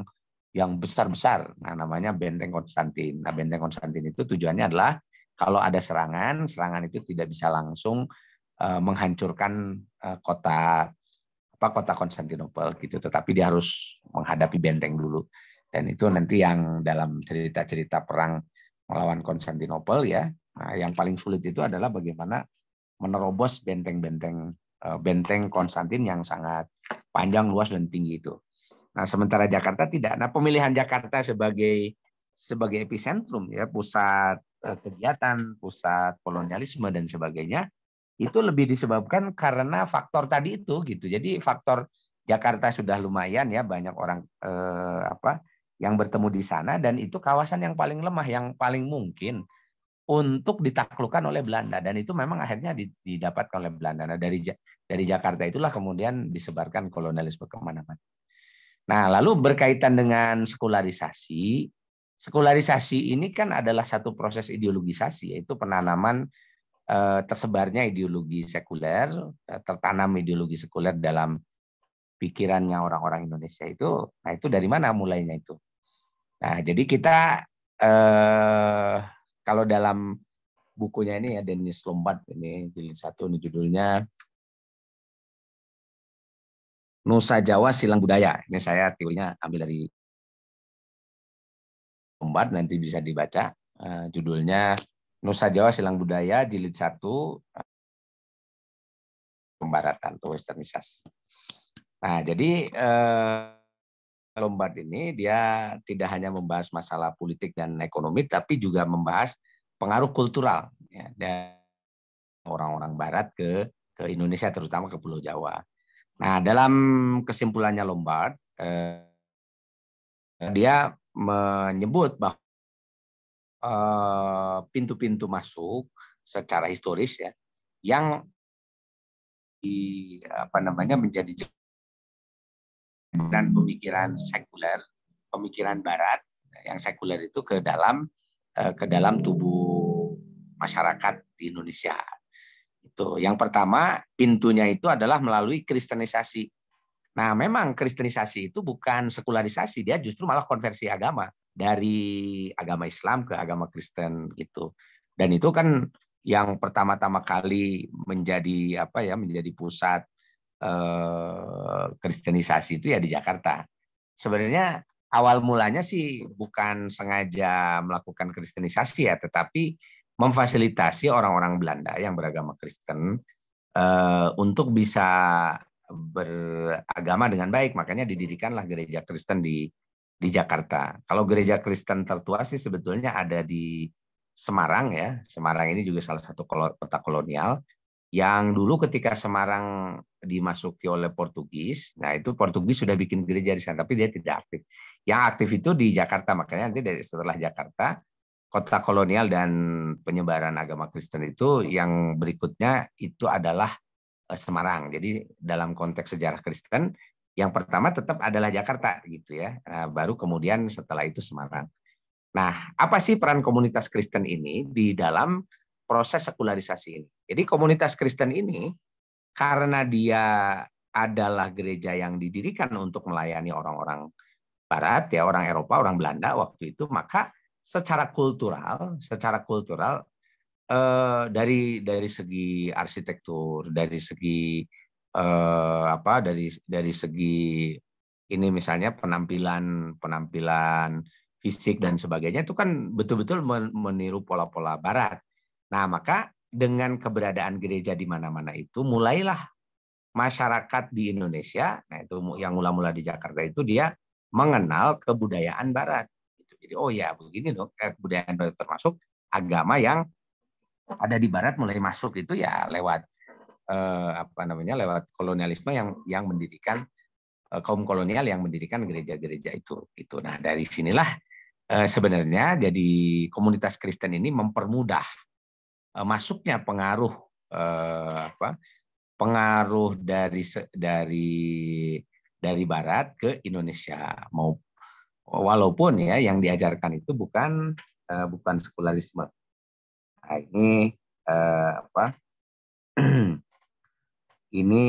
yang besar-besar. Nah, namanya benteng Konstantin. Nah, benteng Konstantin itu tujuannya adalah kalau ada serangan, serangan itu tidak bisa langsung eh, menghancurkan eh, kota apa kota Konstantinopel gitu, tetapi dia harus menghadapi benteng dulu. Dan itu nanti yang dalam cerita-cerita perang melawan Konstantinopel ya, nah, yang paling sulit itu adalah bagaimana menerobos benteng-benteng eh, benteng Konstantin yang sangat panjang, luas dan tinggi itu. Nah, sementara Jakarta tidak. Nah, pemilihan Jakarta sebagai sebagai epicentrum ya pusat Eh, kegiatan, pusat kolonialisme dan sebagainya, itu lebih disebabkan karena faktor tadi itu gitu. Jadi faktor Jakarta sudah lumayan ya banyak orang eh, apa yang bertemu di sana dan itu kawasan yang paling lemah yang paling mungkin untuk ditaklukkan oleh Belanda dan itu memang akhirnya didapatkan oleh Belanda. Nah, dari dari Jakarta itulah kemudian disebarkan kolonialisme kemana-mana. Nah lalu berkaitan dengan sekularisasi Sekularisasi ini kan adalah satu proses ideologisasi, yaitu penanaman eh, tersebarnya ideologi sekuler, eh, tertanam ideologi sekuler dalam pikirannya orang-orang Indonesia itu. Nah itu dari mana mulainya itu? Nah jadi kita eh, kalau dalam bukunya ini ya Dennis Lombard ini jilid satu ini judulnya Nusa Jawa Silang Budaya. Ini saya teorinya ambil dari Pembat nanti bisa dibaca. Uh, judulnya Nusa Jawa Silang Budaya jilid 1 pembaratan atau westernisasi. Nah, jadi uh, eh, Lombard ini dia tidak hanya membahas masalah politik dan ekonomi, tapi juga membahas pengaruh kultural ya, dari orang-orang Barat ke ke Indonesia, terutama ke Pulau Jawa. Nah, dalam kesimpulannya Lombard, uh, dia menyebut bahwa eh, pintu-pintu masuk secara historis ya yang di apa namanya menjadi dan pemikiran sekuler, pemikiran barat yang sekuler itu ke dalam eh, ke dalam tubuh masyarakat di Indonesia. Itu yang pertama pintunya itu adalah melalui kristenisasi. Nah, memang kristenisasi itu bukan sekularisasi, dia justru malah konversi agama dari agama Islam ke agama Kristen gitu. Dan itu kan yang pertama-tama kali menjadi apa ya, menjadi pusat eh, kristenisasi itu ya di Jakarta. Sebenarnya awal mulanya sih bukan sengaja melakukan kristenisasi ya, tetapi memfasilitasi orang-orang Belanda yang beragama Kristen eh, untuk bisa beragama dengan baik. Makanya didirikanlah gereja Kristen di di Jakarta. Kalau gereja Kristen tertua sih sebetulnya ada di Semarang ya. Semarang ini juga salah satu kota kolonial yang dulu ketika Semarang dimasuki oleh Portugis, nah itu Portugis sudah bikin gereja di sana, tapi dia tidak aktif. Yang aktif itu di Jakarta, makanya nanti dari setelah Jakarta, kota kolonial dan penyebaran agama Kristen itu yang berikutnya itu adalah Eh, Semarang. Jadi dalam konteks sejarah Kristen, yang pertama tetap adalah Jakarta gitu ya. Eh, baru kemudian setelah itu Semarang. Nah, apa sih peran komunitas Kristen ini di dalam proses sekularisasi ini? Jadi komunitas Kristen ini karena dia adalah gereja yang didirikan untuk melayani orang-orang Barat ya, orang Eropa, orang Belanda waktu itu, maka secara kultural, secara kultural uh, dari dari segi arsitektur, dari segi uh, apa, dari dari segi ini misalnya penampilan penampilan fisik dan sebagainya itu kan betul-betul meniru pola-pola Barat. Nah maka dengan keberadaan gereja di mana-mana itu mulailah masyarakat di Indonesia, nah itu yang mula-mula di Jakarta itu dia mengenal kebudayaan Barat. Gitu. Jadi oh ya begini dong, eh, kebudayaan Barat termasuk agama yang ada di barat mulai masuk itu ya lewat eh, apa namanya lewat kolonialisme yang yang mendirikan eh, kaum kolonial yang mendirikan gereja-gereja itu gitu nah dari sinilah eh, sebenarnya jadi komunitas Kristen ini mempermudah eh, masuknya pengaruh eh, apa pengaruh dari dari dari barat ke Indonesia mau walaupun ya yang diajarkan itu bukan eh, bukan sekularisme Nah, ini eh, apa? ini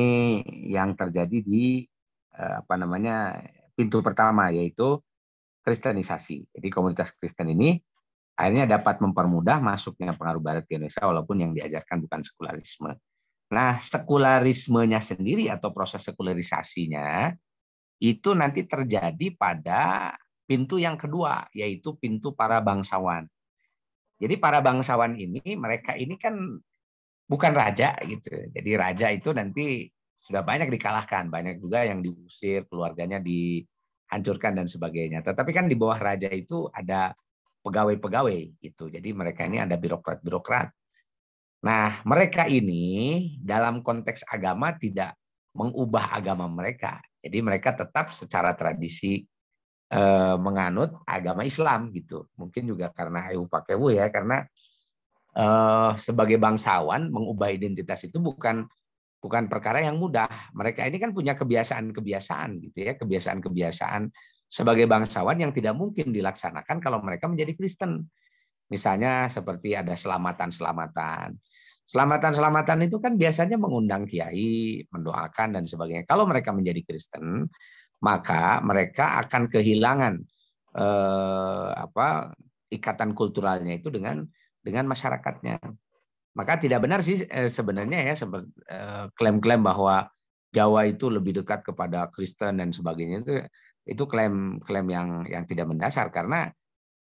yang terjadi di eh, apa namanya pintu pertama yaitu kristenisasi. Jadi komunitas Kristen ini akhirnya dapat mempermudah masuknya pengaruh Barat ke Indonesia walaupun yang diajarkan bukan sekularisme. Nah, sekularismenya sendiri atau proses sekularisasinya itu nanti terjadi pada pintu yang kedua, yaitu pintu para bangsawan. Jadi para bangsawan ini mereka ini kan bukan raja gitu. Jadi raja itu nanti sudah banyak dikalahkan, banyak juga yang diusir, keluarganya dihancurkan dan sebagainya. Tetapi kan di bawah raja itu ada pegawai-pegawai gitu. Jadi mereka ini ada birokrat-birokrat. Nah, mereka ini dalam konteks agama tidak mengubah agama mereka. Jadi mereka tetap secara tradisi Eh, menganut agama Islam gitu. Mungkin juga karena Ayu Pakewu ya, karena eh, sebagai bangsawan mengubah identitas itu bukan bukan perkara yang mudah. Mereka ini kan punya kebiasaan-kebiasaan gitu ya, kebiasaan-kebiasaan sebagai bangsawan yang tidak mungkin dilaksanakan kalau mereka menjadi Kristen. Misalnya seperti ada selamatan-selamatan. Selamatan-selamatan itu kan biasanya mengundang kiai, mendoakan dan sebagainya. Kalau mereka menjadi Kristen, maka mereka akan kehilangan eh, apa ikatan kulturalnya itu dengan dengan masyarakatnya. Maka tidak benar sih eh, sebenarnya ya klaim eh, klaim-klaim bahwa Jawa itu lebih dekat kepada Kristen dan sebagainya itu itu klaim-klaim yang yang tidak mendasar karena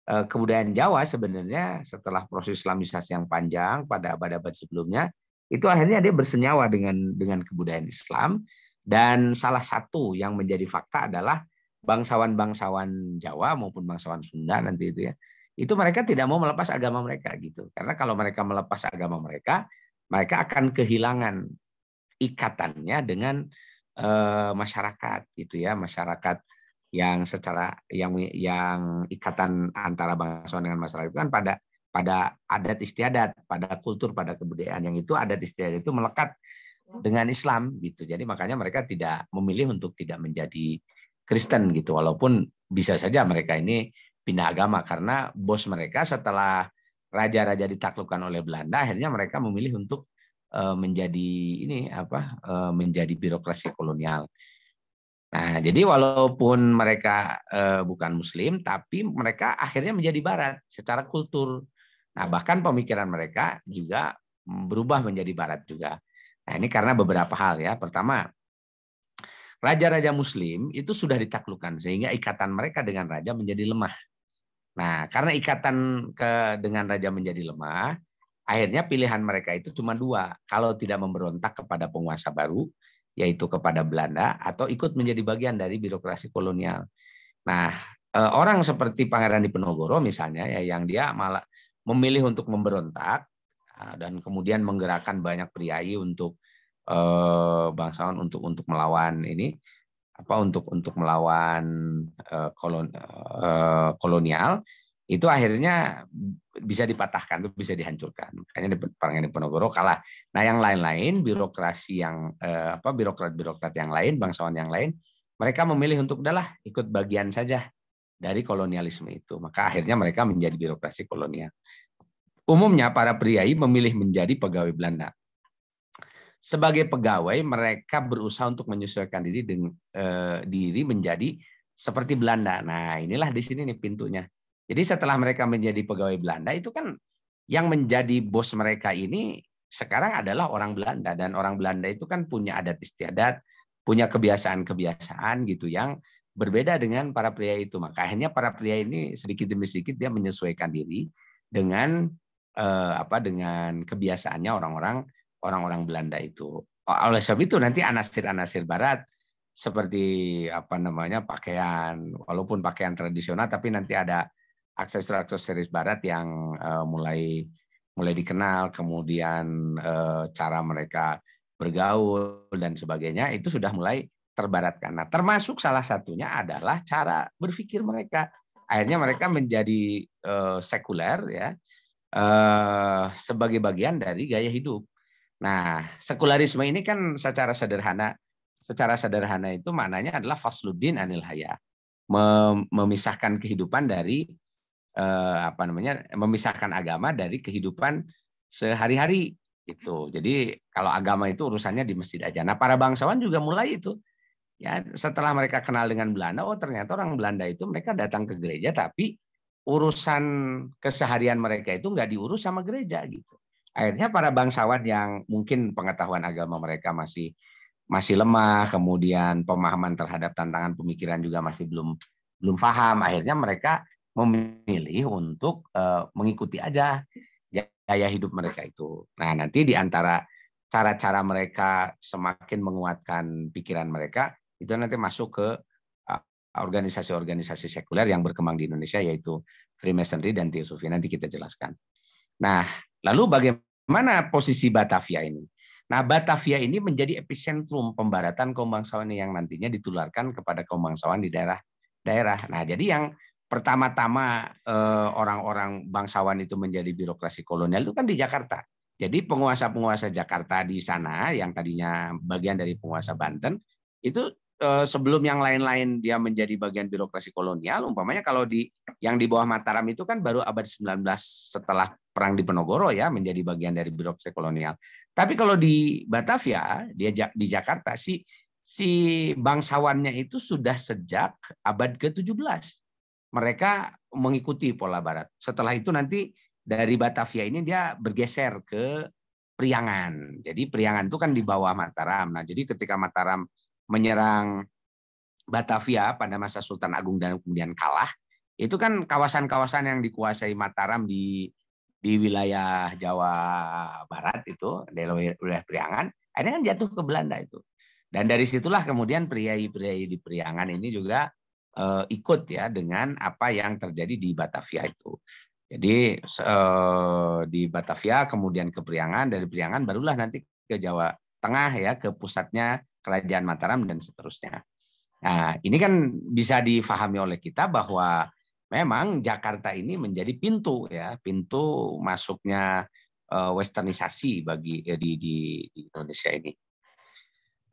eh, kebudayaan Jawa sebenarnya setelah proses Islamisasi yang panjang pada abad-abad sebelumnya itu akhirnya dia bersenyawa dengan dengan kebudayaan Islam dan salah satu yang menjadi fakta adalah bangsawan-bangsawan Jawa maupun bangsawan Sunda nanti itu ya. Itu mereka tidak mau melepas agama mereka gitu. Karena kalau mereka melepas agama mereka, mereka akan kehilangan ikatannya dengan e, masyarakat gitu ya, masyarakat yang secara yang yang ikatan antara bangsawan dengan masyarakat itu kan pada pada adat istiadat, pada kultur, pada kebudayaan yang itu adat istiadat itu melekat dengan Islam gitu. Jadi makanya mereka tidak memilih untuk tidak menjadi Kristen gitu walaupun bisa saja mereka ini pindah agama karena bos mereka setelah raja-raja ditaklukkan oleh Belanda akhirnya mereka memilih untuk eh, menjadi ini apa eh, menjadi birokrasi kolonial. Nah, jadi walaupun mereka eh, bukan muslim tapi mereka akhirnya menjadi barat secara kultur. Nah, bahkan pemikiran mereka juga berubah menjadi barat juga. Nah, ini karena beberapa hal ya. Pertama, raja-raja muslim itu sudah ditaklukkan sehingga ikatan mereka dengan raja menjadi lemah. Nah, karena ikatan ke dengan raja menjadi lemah, akhirnya pilihan mereka itu cuma dua. Kalau tidak memberontak kepada penguasa baru, yaitu kepada Belanda atau ikut menjadi bagian dari birokrasi kolonial. Nah, e, orang seperti Pangeran Diponegoro misalnya ya yang dia malah memilih untuk memberontak e, dan kemudian menggerakkan banyak priai untuk eh, bangsawan untuk untuk melawan ini apa untuk untuk melawan uh, kolon, uh, kolonial itu akhirnya bisa dipatahkan tuh bisa dihancurkan makanya di Parangani Ponorogo kalah nah yang lain-lain birokrasi yang uh, apa birokrat-birokrat yang lain bangsawan yang lain mereka memilih untuk adalah ikut bagian saja dari kolonialisme itu maka akhirnya mereka menjadi birokrasi kolonial umumnya para priai memilih menjadi pegawai Belanda sebagai pegawai, mereka berusaha untuk menyesuaikan diri dengan, eh, diri menjadi seperti Belanda. Nah, inilah di sini nih pintunya. Jadi setelah mereka menjadi pegawai Belanda, itu kan yang menjadi bos mereka ini sekarang adalah orang Belanda dan orang Belanda itu kan punya adat istiadat, punya kebiasaan-kebiasaan gitu yang berbeda dengan para pria itu. Maka akhirnya para pria ini sedikit demi sedikit dia menyesuaikan diri dengan eh, apa dengan kebiasaannya orang-orang orang-orang Belanda itu. Oleh sebab itu nanti anasir-anasir Barat seperti apa namanya pakaian, walaupun pakaian tradisional, tapi nanti ada aksesoris-aksesoris Barat yang uh, mulai mulai dikenal, kemudian uh, cara mereka bergaul dan sebagainya itu sudah mulai terbaratkan. Nah, termasuk salah satunya adalah cara berpikir mereka. Akhirnya mereka menjadi uh, sekuler ya, uh, sebagai bagian dari gaya hidup. Nah, sekularisme ini kan secara sederhana secara sederhana itu maknanya adalah fasluddin anil haya. memisahkan kehidupan dari eh, apa namanya? memisahkan agama dari kehidupan sehari-hari itu. Jadi kalau agama itu urusannya di masjid aja. Nah, para bangsawan juga mulai itu. Ya, setelah mereka kenal dengan Belanda, oh ternyata orang Belanda itu mereka datang ke gereja tapi urusan keseharian mereka itu nggak diurus sama gereja gitu. Akhirnya para bangsawan yang mungkin pengetahuan agama mereka masih masih lemah, kemudian pemahaman terhadap tantangan pemikiran juga masih belum belum paham. Akhirnya mereka memilih untuk uh, mengikuti aja gaya hidup mereka itu. Nah, nanti di antara cara-cara mereka semakin menguatkan pikiran mereka, itu nanti masuk ke eh, organisasi-organisasi sekuler yang berkembang di Indonesia yaitu Freemasonry dan Teosofi. Nanti kita jelaskan. Nah, Lalu bagaimana posisi Batavia ini? Nah, Batavia ini menjadi epicentrum pembaratan kaum bangsawan yang nantinya ditularkan kepada kaum bangsawan di daerah-daerah. Nah, jadi yang pertama-tama eh, orang-orang bangsawan itu menjadi birokrasi kolonial itu kan di Jakarta. Jadi penguasa-penguasa Jakarta di sana yang tadinya bagian dari penguasa Banten itu Eh, sebelum yang lain-lain dia menjadi bagian birokrasi kolonial, umpamanya kalau di yang di bawah Mataram itu kan baru abad 19 setelah perang di Penogoro ya menjadi bagian dari birokrasi kolonial. Tapi kalau di Batavia, dia di Jakarta si si bangsawannya itu sudah sejak abad ke-17. Mereka mengikuti pola barat. Setelah itu nanti dari Batavia ini dia bergeser ke Priangan. Jadi Priangan itu kan di bawah Mataram. Nah, jadi ketika Mataram menyerang Batavia pada masa Sultan Agung dan kemudian kalah, itu kan kawasan-kawasan yang dikuasai Mataram di di wilayah Jawa Barat itu, di wilayah Priangan, akhirnya kan jatuh ke Belanda itu. Dan dari situlah kemudian priai-priai di Priangan ini juga eh, ikut ya dengan apa yang terjadi di Batavia itu. Jadi eh, di Batavia kemudian ke Priangan, dari Priangan barulah nanti ke Jawa Tengah ya ke pusatnya kerajaan Mataram dan seterusnya. Nah, ini kan bisa difahami oleh kita bahwa memang Jakarta ini menjadi pintu ya, pintu masuknya eh, westernisasi bagi eh, di, di, di Indonesia ini.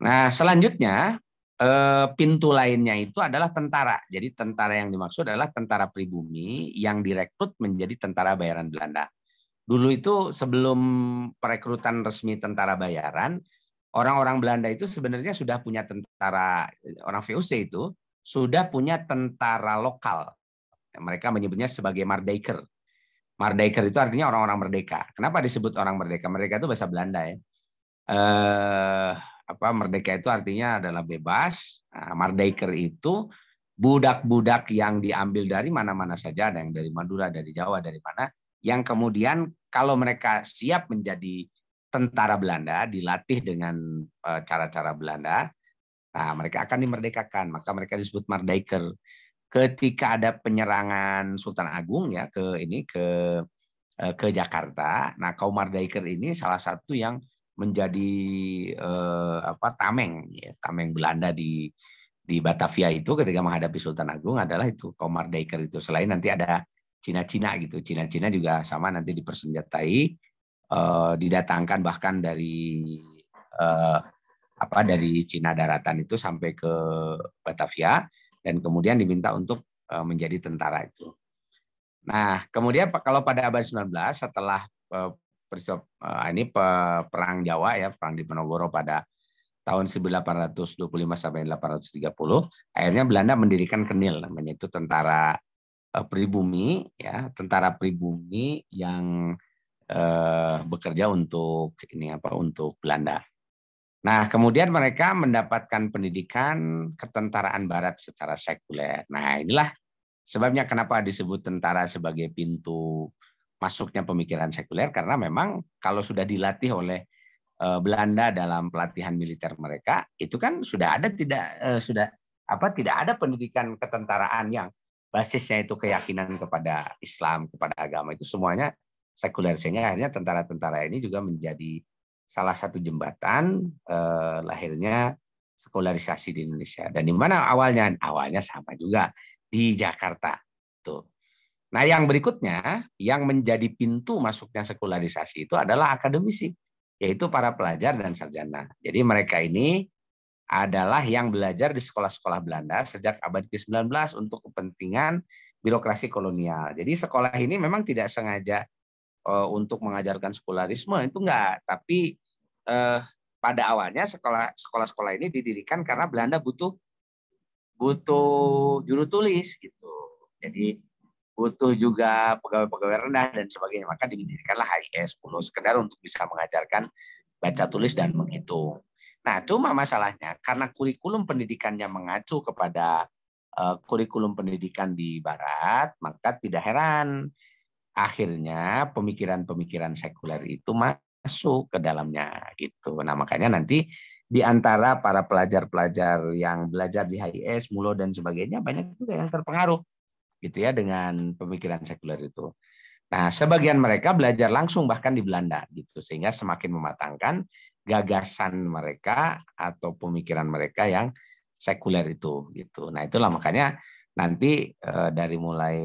Nah, selanjutnya eh, pintu lainnya itu adalah tentara. Jadi tentara yang dimaksud adalah tentara pribumi yang direkrut menjadi tentara bayaran Belanda. Dulu itu sebelum perekrutan resmi tentara bayaran, orang-orang Belanda itu sebenarnya sudah punya tentara orang VOC itu sudah punya tentara lokal. Mereka menyebutnya sebagai Mardeker. Mardeker itu artinya orang-orang merdeka. Kenapa disebut orang merdeka? Mereka itu bahasa Belanda ya. Eh, apa merdeka itu artinya adalah bebas. Nah, Mardeker itu budak-budak yang diambil dari mana-mana saja, ada yang dari Madura, dari Jawa, dari mana, yang kemudian kalau mereka siap menjadi tentara Belanda dilatih dengan eh, cara-cara Belanda, nah mereka akan dimerdekakan, maka mereka disebut merdaiker. Ketika ada penyerangan Sultan Agung ya ke ini ke eh, ke Jakarta, nah kaum merdaiker ini salah satu yang menjadi eh, apa tameng ya, tameng Belanda di di Batavia itu ketika menghadapi Sultan Agung adalah itu kaum merdaiker itu selain nanti ada Cina-Cina gitu. Cina-Cina juga sama nanti dipersenjatai Eh, didatangkan bahkan dari uh, apa dari Cina daratan itu sampai ke Batavia dan kemudian diminta untuk uh, menjadi tentara itu. Nah, kemudian kalau pada abad 19 setelah uh, peristiwa uh, ini pe, perang Jawa ya, perang di Penogoro pada tahun 1825 sampai 1830, akhirnya Belanda mendirikan Kenil namanya itu tentara uh, pribumi ya, tentara pribumi yang bekerja untuk ini apa untuk Belanda. Nah, kemudian mereka mendapatkan pendidikan ketentaraan barat secara sekuler. Nah, inilah sebabnya kenapa disebut tentara sebagai pintu masuknya pemikiran sekuler karena memang kalau sudah dilatih oleh eh, Belanda dalam pelatihan militer mereka itu kan sudah ada tidak eh, sudah apa tidak ada pendidikan ketentaraan yang basisnya itu keyakinan kepada Islam kepada agama itu semuanya sekuler akhirnya tentara-tentara ini juga menjadi salah satu jembatan eh, lahirnya sekularisasi di Indonesia. Dan di mana awalnya? Awalnya sama juga di Jakarta. Tuh. Nah, yang berikutnya yang menjadi pintu masuknya sekularisasi itu adalah akademisi, yaitu para pelajar dan sarjana. Jadi mereka ini adalah yang belajar di sekolah-sekolah Belanda sejak abad ke-19 untuk kepentingan birokrasi kolonial. Jadi sekolah ini memang tidak sengaja Eh, untuk mengajarkan sekularisme itu enggak, tapi eh, pada awalnya sekolah sekolah-sekolah ini didirikan karena Belanda butuh butuh juru tulis gitu. Jadi butuh juga pegawai-pegawai rendah dan sebagainya. Maka didirikanlah HIS 10 sekedar untuk bisa mengajarkan baca tulis dan menghitung. Nah, cuma masalahnya karena kurikulum pendidikannya mengacu kepada eh, kurikulum pendidikan di barat, maka tidak heran akhirnya pemikiran-pemikiran sekuler itu masuk ke dalamnya itu, Nah makanya nanti di antara para pelajar-pelajar yang belajar di HIS, Mulo dan sebagainya banyak juga yang terpengaruh gitu ya dengan pemikiran sekuler itu. Nah, sebagian mereka belajar langsung bahkan di Belanda gitu sehingga semakin mematangkan gagasan mereka atau pemikiran mereka yang sekuler itu gitu. Nah, itulah makanya nanti eh, dari mulai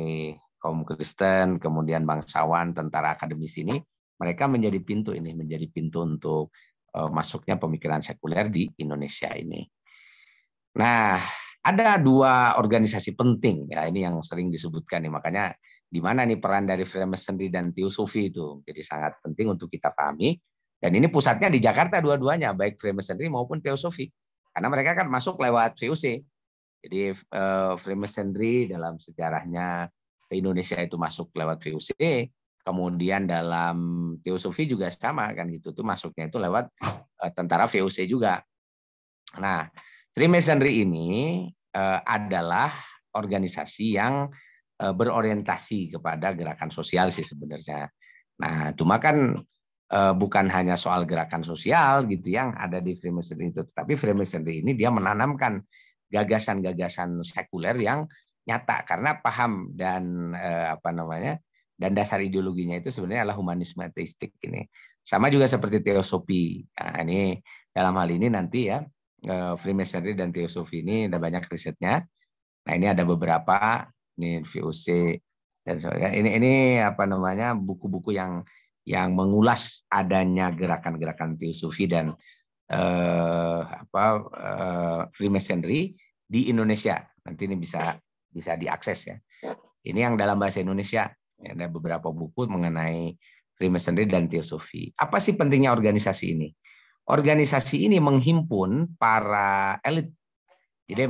kaum Kristen, kemudian bangsawan, tentara akademis ini, mereka menjadi pintu ini, menjadi pintu untuk eh, masuknya pemikiran sekuler di Indonesia ini. Nah, ada dua organisasi penting ya ini yang sering disebutkan nih makanya di mana nih peran dari Freemasonry dan Teosofi itu jadi sangat penting untuk kita pahami dan ini pusatnya di Jakarta dua-duanya baik Freemasonry maupun Teosofi karena mereka kan masuk lewat VUC jadi eh, Freemasonry dalam sejarahnya ke Indonesia itu masuk lewat VOC, kemudian dalam teosofi juga sama kan gitu tuh masuknya itu lewat eh, tentara VOC juga. Nah, Freemasonry ini eh, adalah organisasi yang eh, berorientasi kepada gerakan sosial sih sebenarnya. Nah, cuma kan bukan hanya soal gerakan sosial gitu yang ada di Freemasonry itu, tapi Freemasonry ini dia menanamkan gagasan-gagasan sekuler yang nyata karena paham dan eh, apa namanya dan dasar ideologinya itu sebenarnya adalah humanisme ateistik ini. Sama juga seperti teosofi. Nah, ini dalam hal ini nanti ya eh, Freemasonry dan teosofi ini ada banyak risetnya. Nah ini ada beberapa ini VOC dan sebagainya. Ini ini apa namanya buku-buku yang yang mengulas adanya gerakan-gerakan teosofi dan eh, apa eh, Freemasonry di Indonesia. Nanti ini bisa bisa diakses ya. ya. Ini yang dalam bahasa Indonesia ada beberapa buku mengenai Freemasonry dan teosofi. Apa sih pentingnya organisasi ini? Organisasi ini menghimpun para elit. Jadi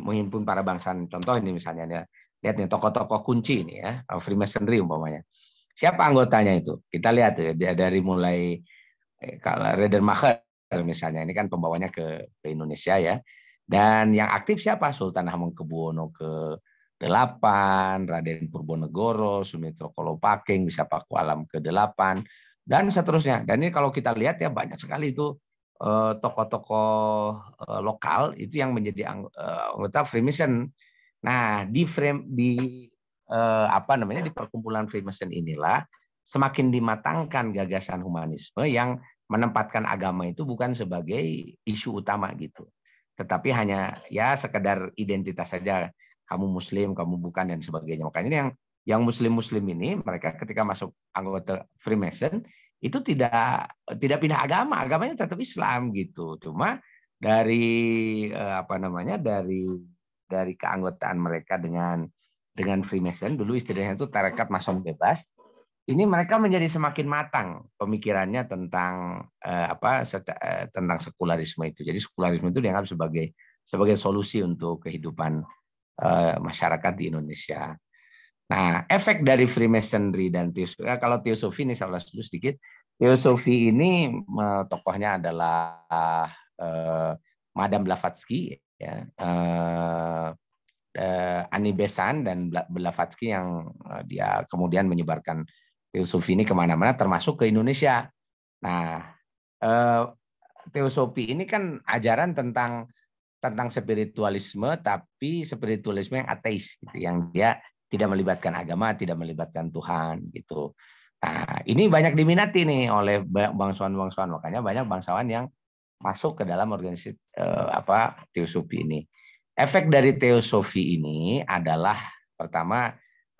menghimpun para bangsa Contoh ini misalnya ya. lihat nih tokoh-tokoh kunci ini ya, Freemasonry umpamanya. Siapa anggotanya itu? Kita lihat ya dari mulai eh, kalau Redermacher misalnya ini kan pembawanya ke Indonesia ya dan yang aktif siapa? Sultan Hamengkubuwono ke delapan, Raden Purbonegoro, Sumitro Kolopaking, Paku Alam ke-8, dan seterusnya. Dan ini kalau kita lihat ya banyak sekali itu eh, tokoh-tokoh eh, lokal itu yang menjadi eh, anggota Freemason. Nah, di frame di apa namanya di perkumpulan Freemason inilah semakin dimatangkan gagasan humanisme yang menempatkan agama itu bukan sebagai isu utama gitu tetapi hanya ya sekedar identitas saja kamu muslim, kamu bukan dan sebagainya. Makanya ini yang yang muslim-muslim ini mereka ketika masuk anggota Freemason itu tidak tidak pindah agama, agamanya tetap Islam gitu. Cuma dari eh, apa namanya? dari dari keanggotaan mereka dengan dengan Freemason dulu istilahnya itu tarekat masuk bebas ini mereka menjadi semakin matang pemikirannya tentang eh, apa seca, eh, tentang sekularisme itu. Jadi sekularisme itu dianggap sebagai sebagai solusi untuk kehidupan eh, masyarakat di Indonesia. Nah, efek dari Freemasonry dan teosofi, eh, kalau teosofi ini saya ulas dulu sedikit. Teosofi ini tokohnya adalah eh, Madame Blavatsky, ya, eh, eh, Annie Besant dan Blavatsky yang eh, dia kemudian menyebarkan teosofi ini kemana-mana termasuk ke Indonesia. Nah, eh, teosofi ini kan ajaran tentang tentang spiritualisme tapi spiritualisme yang ateis gitu, yang dia tidak melibatkan agama, tidak melibatkan Tuhan gitu. Nah, ini banyak diminati nih oleh bangsawan-bangsawan makanya banyak bangsawan yang masuk ke dalam organisasi eh, apa teosofi ini. Efek dari teosofi ini adalah pertama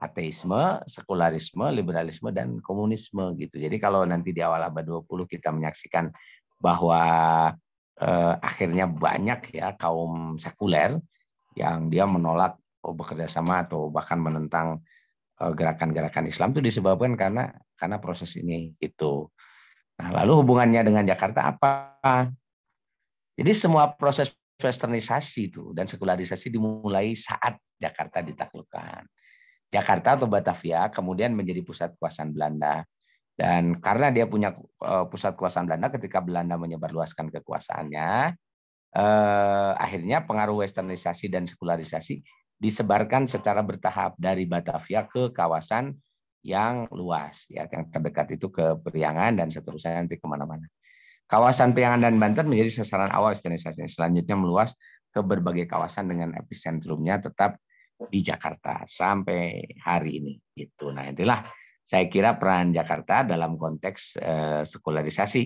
ateisme, sekularisme, liberalisme, dan komunisme gitu. Jadi kalau nanti di awal abad 20 kita menyaksikan bahwa eh, akhirnya banyak ya kaum sekuler yang dia menolak oh, bekerja sama atau bahkan menentang eh, gerakan-gerakan eh, Islam itu disebabkan karena karena proses ini itu. Nah, lalu hubungannya dengan Jakarta apa? Jadi semua proses westernisasi itu dan sekularisasi dimulai saat Jakarta ditaklukkan. Jakarta atau Batavia kemudian menjadi pusat kekuasaan Belanda. Dan karena dia punya eh, pusat kekuasaan Belanda, ketika Belanda menyebarluaskan kekuasaannya, eh, akhirnya pengaruh westernisasi dan sekularisasi disebarkan secara bertahap dari Batavia ke kawasan yang luas, ya, yang terdekat itu ke Priangan dan seterusnya nanti kemana-mana. Kawasan Priangan dan Banten menjadi sasaran awal westernisasi. Selanjutnya meluas ke berbagai kawasan dengan epicentrumnya tetap di Jakarta sampai hari ini itu. Nah, itulah saya kira peran Jakarta dalam konteks eh, sekularisasi.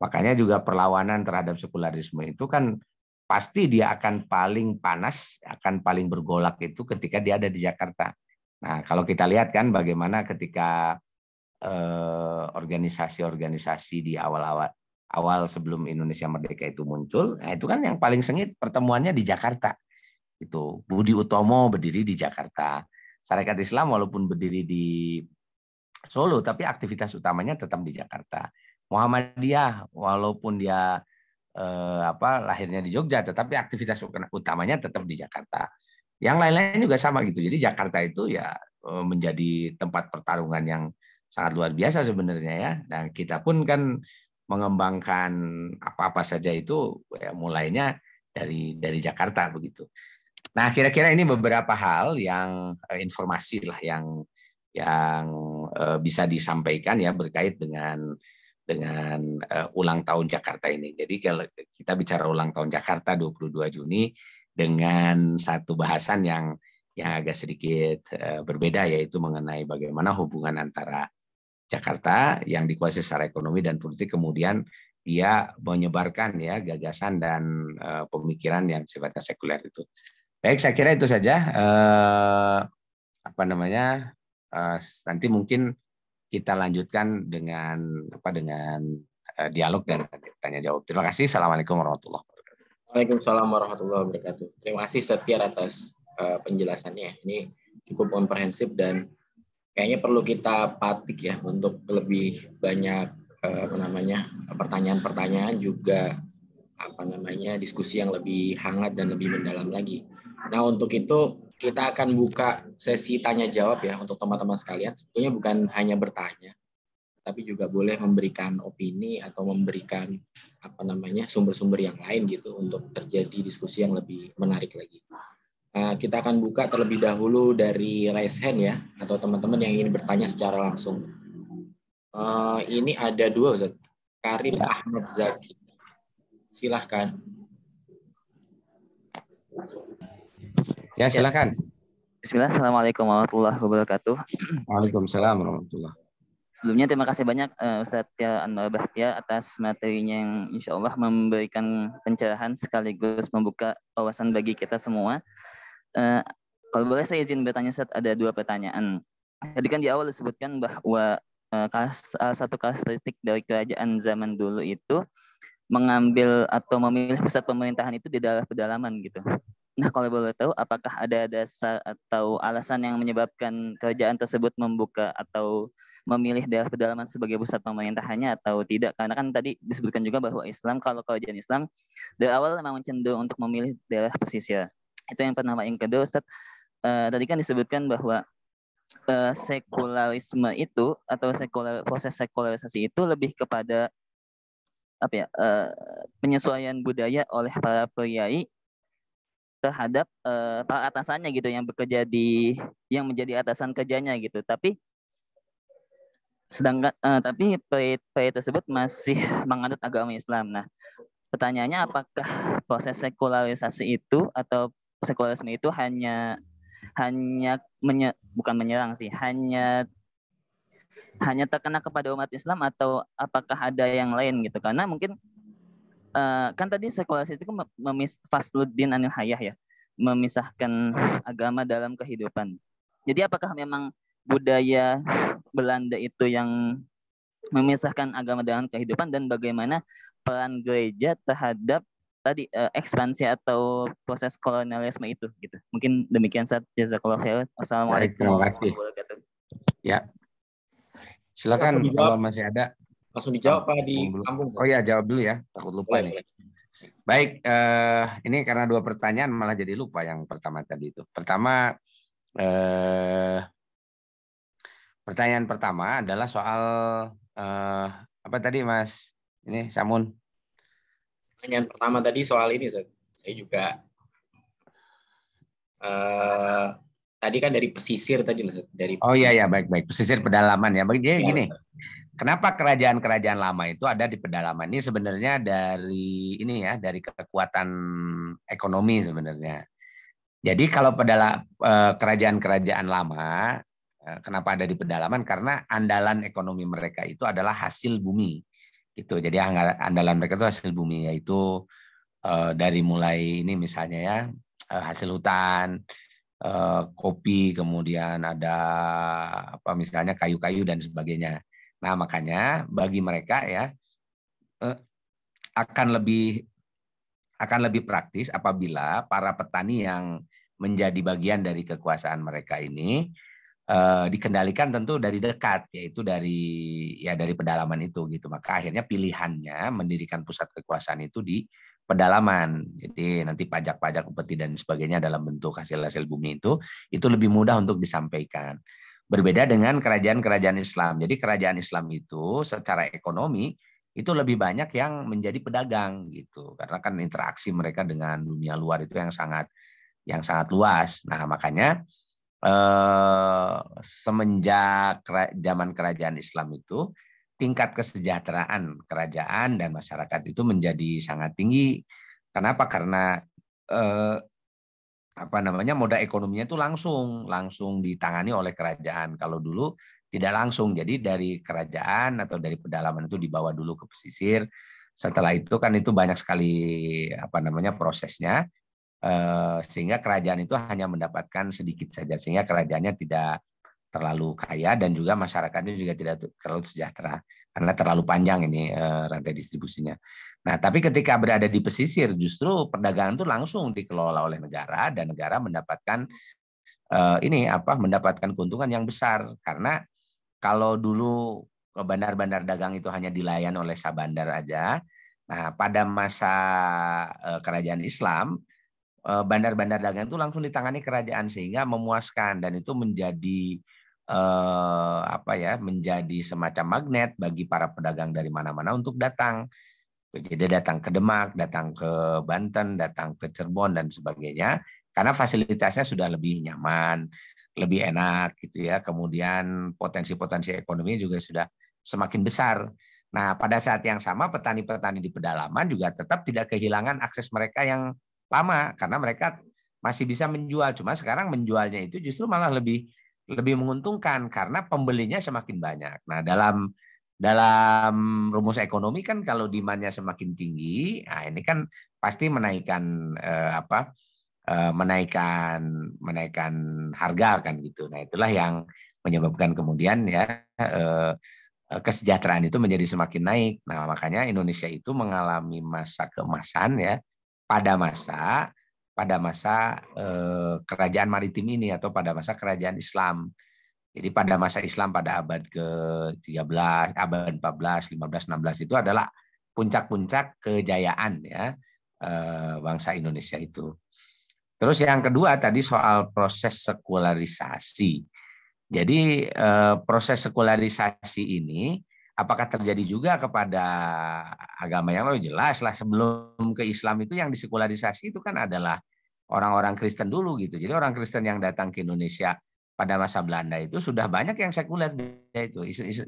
Makanya juga perlawanan terhadap sekularisme itu kan pasti dia akan paling panas, akan paling bergolak itu ketika dia ada di Jakarta. Nah, kalau kita lihat kan bagaimana ketika eh, organisasi-organisasi eh, di awal-awal awal sebelum Indonesia Merdeka itu muncul, nah itu kan yang paling sengit pertemuannya di Jakarta itu Budi Utomo berdiri di Jakarta. Sarekat Islam walaupun berdiri di Solo, tapi aktivitas utamanya tetap di Jakarta. Muhammadiyah walaupun dia eh, apa lahirnya di Jogja, tetapi aktivitas utamanya tetap di Jakarta. Yang lain-lain juga sama gitu. Jadi Jakarta itu ya eh, menjadi tempat pertarungan yang sangat luar biasa sebenarnya ya. Dan kita pun kan mengembangkan apa-apa saja itu ya mulainya dari dari Jakarta begitu. Nah, kira-kira ini beberapa hal yang eh, informasi lah yang yang eh, bisa disampaikan ya berkait dengan dengan eh, ulang tahun Jakarta ini. Jadi kalau kita bicara ulang tahun Jakarta 22 Juni dengan satu bahasan yang yang agak sedikit berbeda yaitu mengenai bagaimana hubungan antara Jakarta yang dikuasai secara ekonomi dan politik kemudian dia menyebarkan ya gagasan dan pemikiran yang sifatnya sekuler itu. Baik, saya kira itu saja. Uh, apa namanya? Uh, nanti mungkin kita lanjutkan dengan apa dengan uh, dialog dan tanya jawab. Terima kasih. Assalamualaikum warahmatullahi wabarakatuh. Waalaikumsalam warahmatullahi wabarakatuh. Terima kasih Setia atas uh, penjelasannya. Ini cukup komprehensif dan kayaknya perlu kita patik ya untuk lebih banyak apa namanya pertanyaan-pertanyaan juga apa namanya diskusi yang lebih hangat dan lebih mendalam lagi. Nah, untuk itu kita akan buka sesi tanya jawab ya untuk teman-teman sekalian. Sebetulnya bukan hanya bertanya, tapi juga boleh memberikan opini atau memberikan apa namanya sumber-sumber yang lain gitu untuk terjadi diskusi yang lebih menarik lagi. Nah, kita akan buka terlebih dahulu dari raise hand ya atau teman-teman yang ingin bertanya secara langsung. Eh, ini ada dua Ustaz. Karim iya. Ahmad Zaki. Silahkan. Ya, ya, silakan. Bismillah, Assalamualaikum warahmatullahi wabarakatuh. Waalaikumsalam warahmatullahi Sebelumnya terima kasih banyak uh, Ustadz Tia Anwar Bahtia atas materinya yang insya Allah memberikan pencerahan sekaligus membuka wawasan bagi kita semua. Uh, kalau boleh saya izin bertanya Ustadz, ada dua pertanyaan. Tadi kan di awal disebutkan bahwa uh, satu karakteristik dari kerajaan zaman dulu itu mengambil atau memilih pusat pemerintahan itu di daerah pedalaman gitu. Nah, kalau boleh tahu, apakah ada dasar atau alasan yang menyebabkan kerajaan tersebut membuka atau memilih daerah pedalaman sebagai pusat pemerintahannya atau tidak? Karena kan tadi disebutkan juga bahwa Islam, kalau kerajaan Islam, dari awal memang cenderung untuk memilih daerah pesisir. Itu yang pertama. Yang kedua, Ustaz, eh, tadi kan disebutkan bahwa eh, sekularisme itu atau sekular, proses sekularisasi itu lebih kepada apa ya eh, penyesuaian budaya oleh para priai terhadap uh, eh, para atasannya gitu yang bekerja di yang menjadi atasan kerjanya gitu tapi sedangkan uh, tapi pria tersebut masih menganut agama Islam nah pertanyaannya apakah proses sekularisasi itu atau sekularisme itu hanya hanya menye, bukan menyerang sih hanya hanya terkena kepada umat Islam atau apakah ada yang lain gitu karena mungkin Eh, kan tadi sekolah itu memis fasluddin anil hayah ya, memisahkan agama dalam kehidupan. Jadi apakah memang budaya Belanda itu yang memisahkan agama dalam kehidupan dan bagaimana peran gereja terhadap tadi uh, ekspansi atau proses kolonialisme itu gitu. Mungkin demikian saat jazakallah khair. Assalamualaikum warahmatullahi wabarakatuh. Ya. Silakan kalau masih ada. Langsung dijawab Pak di oh, kampung. Oh iya, jawab dulu ya. Takut lupa ini. Baik, eh, ini karena dua pertanyaan malah jadi lupa yang pertama tadi itu. Pertama, eh, pertanyaan pertama adalah soal eh, apa tadi Mas? Ini Samun. Pertanyaan pertama tadi soal ini, saya juga eh, tadi kan dari pesisir tadi, dari. Pesisir. Oh iya ya, baik baik pesisir pedalaman ya. Begini dia ya, gini. Betul Kenapa kerajaan-kerajaan lama itu ada di pedalaman? Ini sebenarnya dari ini ya, dari kekuatan ekonomi sebenarnya. Jadi kalau pedala eh, kerajaan-kerajaan lama eh, kenapa ada di pedalaman karena andalan ekonomi mereka itu adalah hasil bumi. Gitu. Jadi andalan mereka itu hasil bumi yaitu eh, dari mulai ini misalnya ya hasil hutan, kopi, kemudian ada apa misalnya kayu-kayu dan sebagainya. Nah, makanya bagi mereka ya eh, akan lebih akan lebih praktis apabila para petani yang menjadi bagian dari kekuasaan mereka ini eh, dikendalikan tentu dari dekat yaitu dari ya dari pedalaman itu gitu. Maka akhirnya pilihannya mendirikan pusat kekuasaan itu di pedalaman. Jadi nanti pajak-pajak upeti dan sebagainya dalam bentuk hasil-hasil bumi itu itu lebih mudah untuk disampaikan. Berbeda dengan kerajaan-kerajaan Islam. Jadi kerajaan Islam itu secara ekonomi itu lebih banyak yang menjadi pedagang gitu. Karena kan interaksi mereka dengan dunia luar itu yang sangat yang sangat luas. Nah, makanya eh, semenjak zaman kerajaan Islam itu tingkat kesejahteraan kerajaan dan masyarakat itu menjadi sangat tinggi. Kenapa? Karena eh, apa namanya moda ekonominya itu langsung langsung ditangani oleh kerajaan. Kalau dulu tidak langsung, jadi dari kerajaan atau dari pedalaman itu dibawa dulu ke pesisir. Setelah itu kan itu banyak sekali apa namanya prosesnya eh, sehingga kerajaan itu hanya mendapatkan sedikit saja sehingga kerajaannya tidak terlalu kaya dan juga masyarakatnya juga tidak terlalu sejahtera karena terlalu panjang ini eh, rantai distribusinya. Nah, tapi ketika berada di pesisir, justru perdagangan itu langsung dikelola oleh negara dan negara mendapatkan eh, ini apa mendapatkan keuntungan yang besar karena kalau dulu bandar-bandar dagang itu hanya dilayan oleh sabandar aja. Nah, pada masa eh, kerajaan Islam, eh, bandar-bandar eh, dagang itu langsung ditangani kerajaan sehingga memuaskan dan itu menjadi eh, apa ya menjadi semacam magnet bagi para pedagang dari mana-mana untuk datang jadi datang ke Demak, datang ke Banten, datang ke Cirebon dan sebagainya karena fasilitasnya sudah lebih nyaman, lebih enak gitu ya. Kemudian potensi-potensi ekonominya juga sudah semakin besar. Nah, pada saat yang sama petani-petani di pedalaman juga tetap tidak kehilangan akses mereka yang lama karena mereka masih bisa menjual. Cuma sekarang menjualnya itu justru malah lebih lebih menguntungkan karena pembelinya semakin banyak. Nah, dalam dalam rumus ekonomi kan kalau demandnya semakin tinggi, nah ini kan pasti menaikkan eh, apa eh, menaikkan menaikkan harga kan gitu. Nah itulah yang menyebabkan kemudian ya eh, eh kesejahteraan itu menjadi semakin naik. Nah makanya Indonesia itu mengalami masa keemasan ya pada masa pada masa eh, kerajaan maritim ini atau pada masa kerajaan Islam jadi pada masa Islam pada abad ke-13, abad 14, 15, 16 itu adalah puncak-puncak kejayaan ya eh, bangsa Indonesia itu. Terus yang kedua tadi soal proses sekularisasi. Jadi eh, proses sekularisasi ini apakah terjadi juga kepada agama yang lebih Jelas lah sebelum ke Islam itu yang disekularisasi itu kan adalah orang-orang Kristen dulu gitu. Jadi orang Kristen yang datang ke Indonesia pada masa Belanda itu sudah banyak yang sekuler itu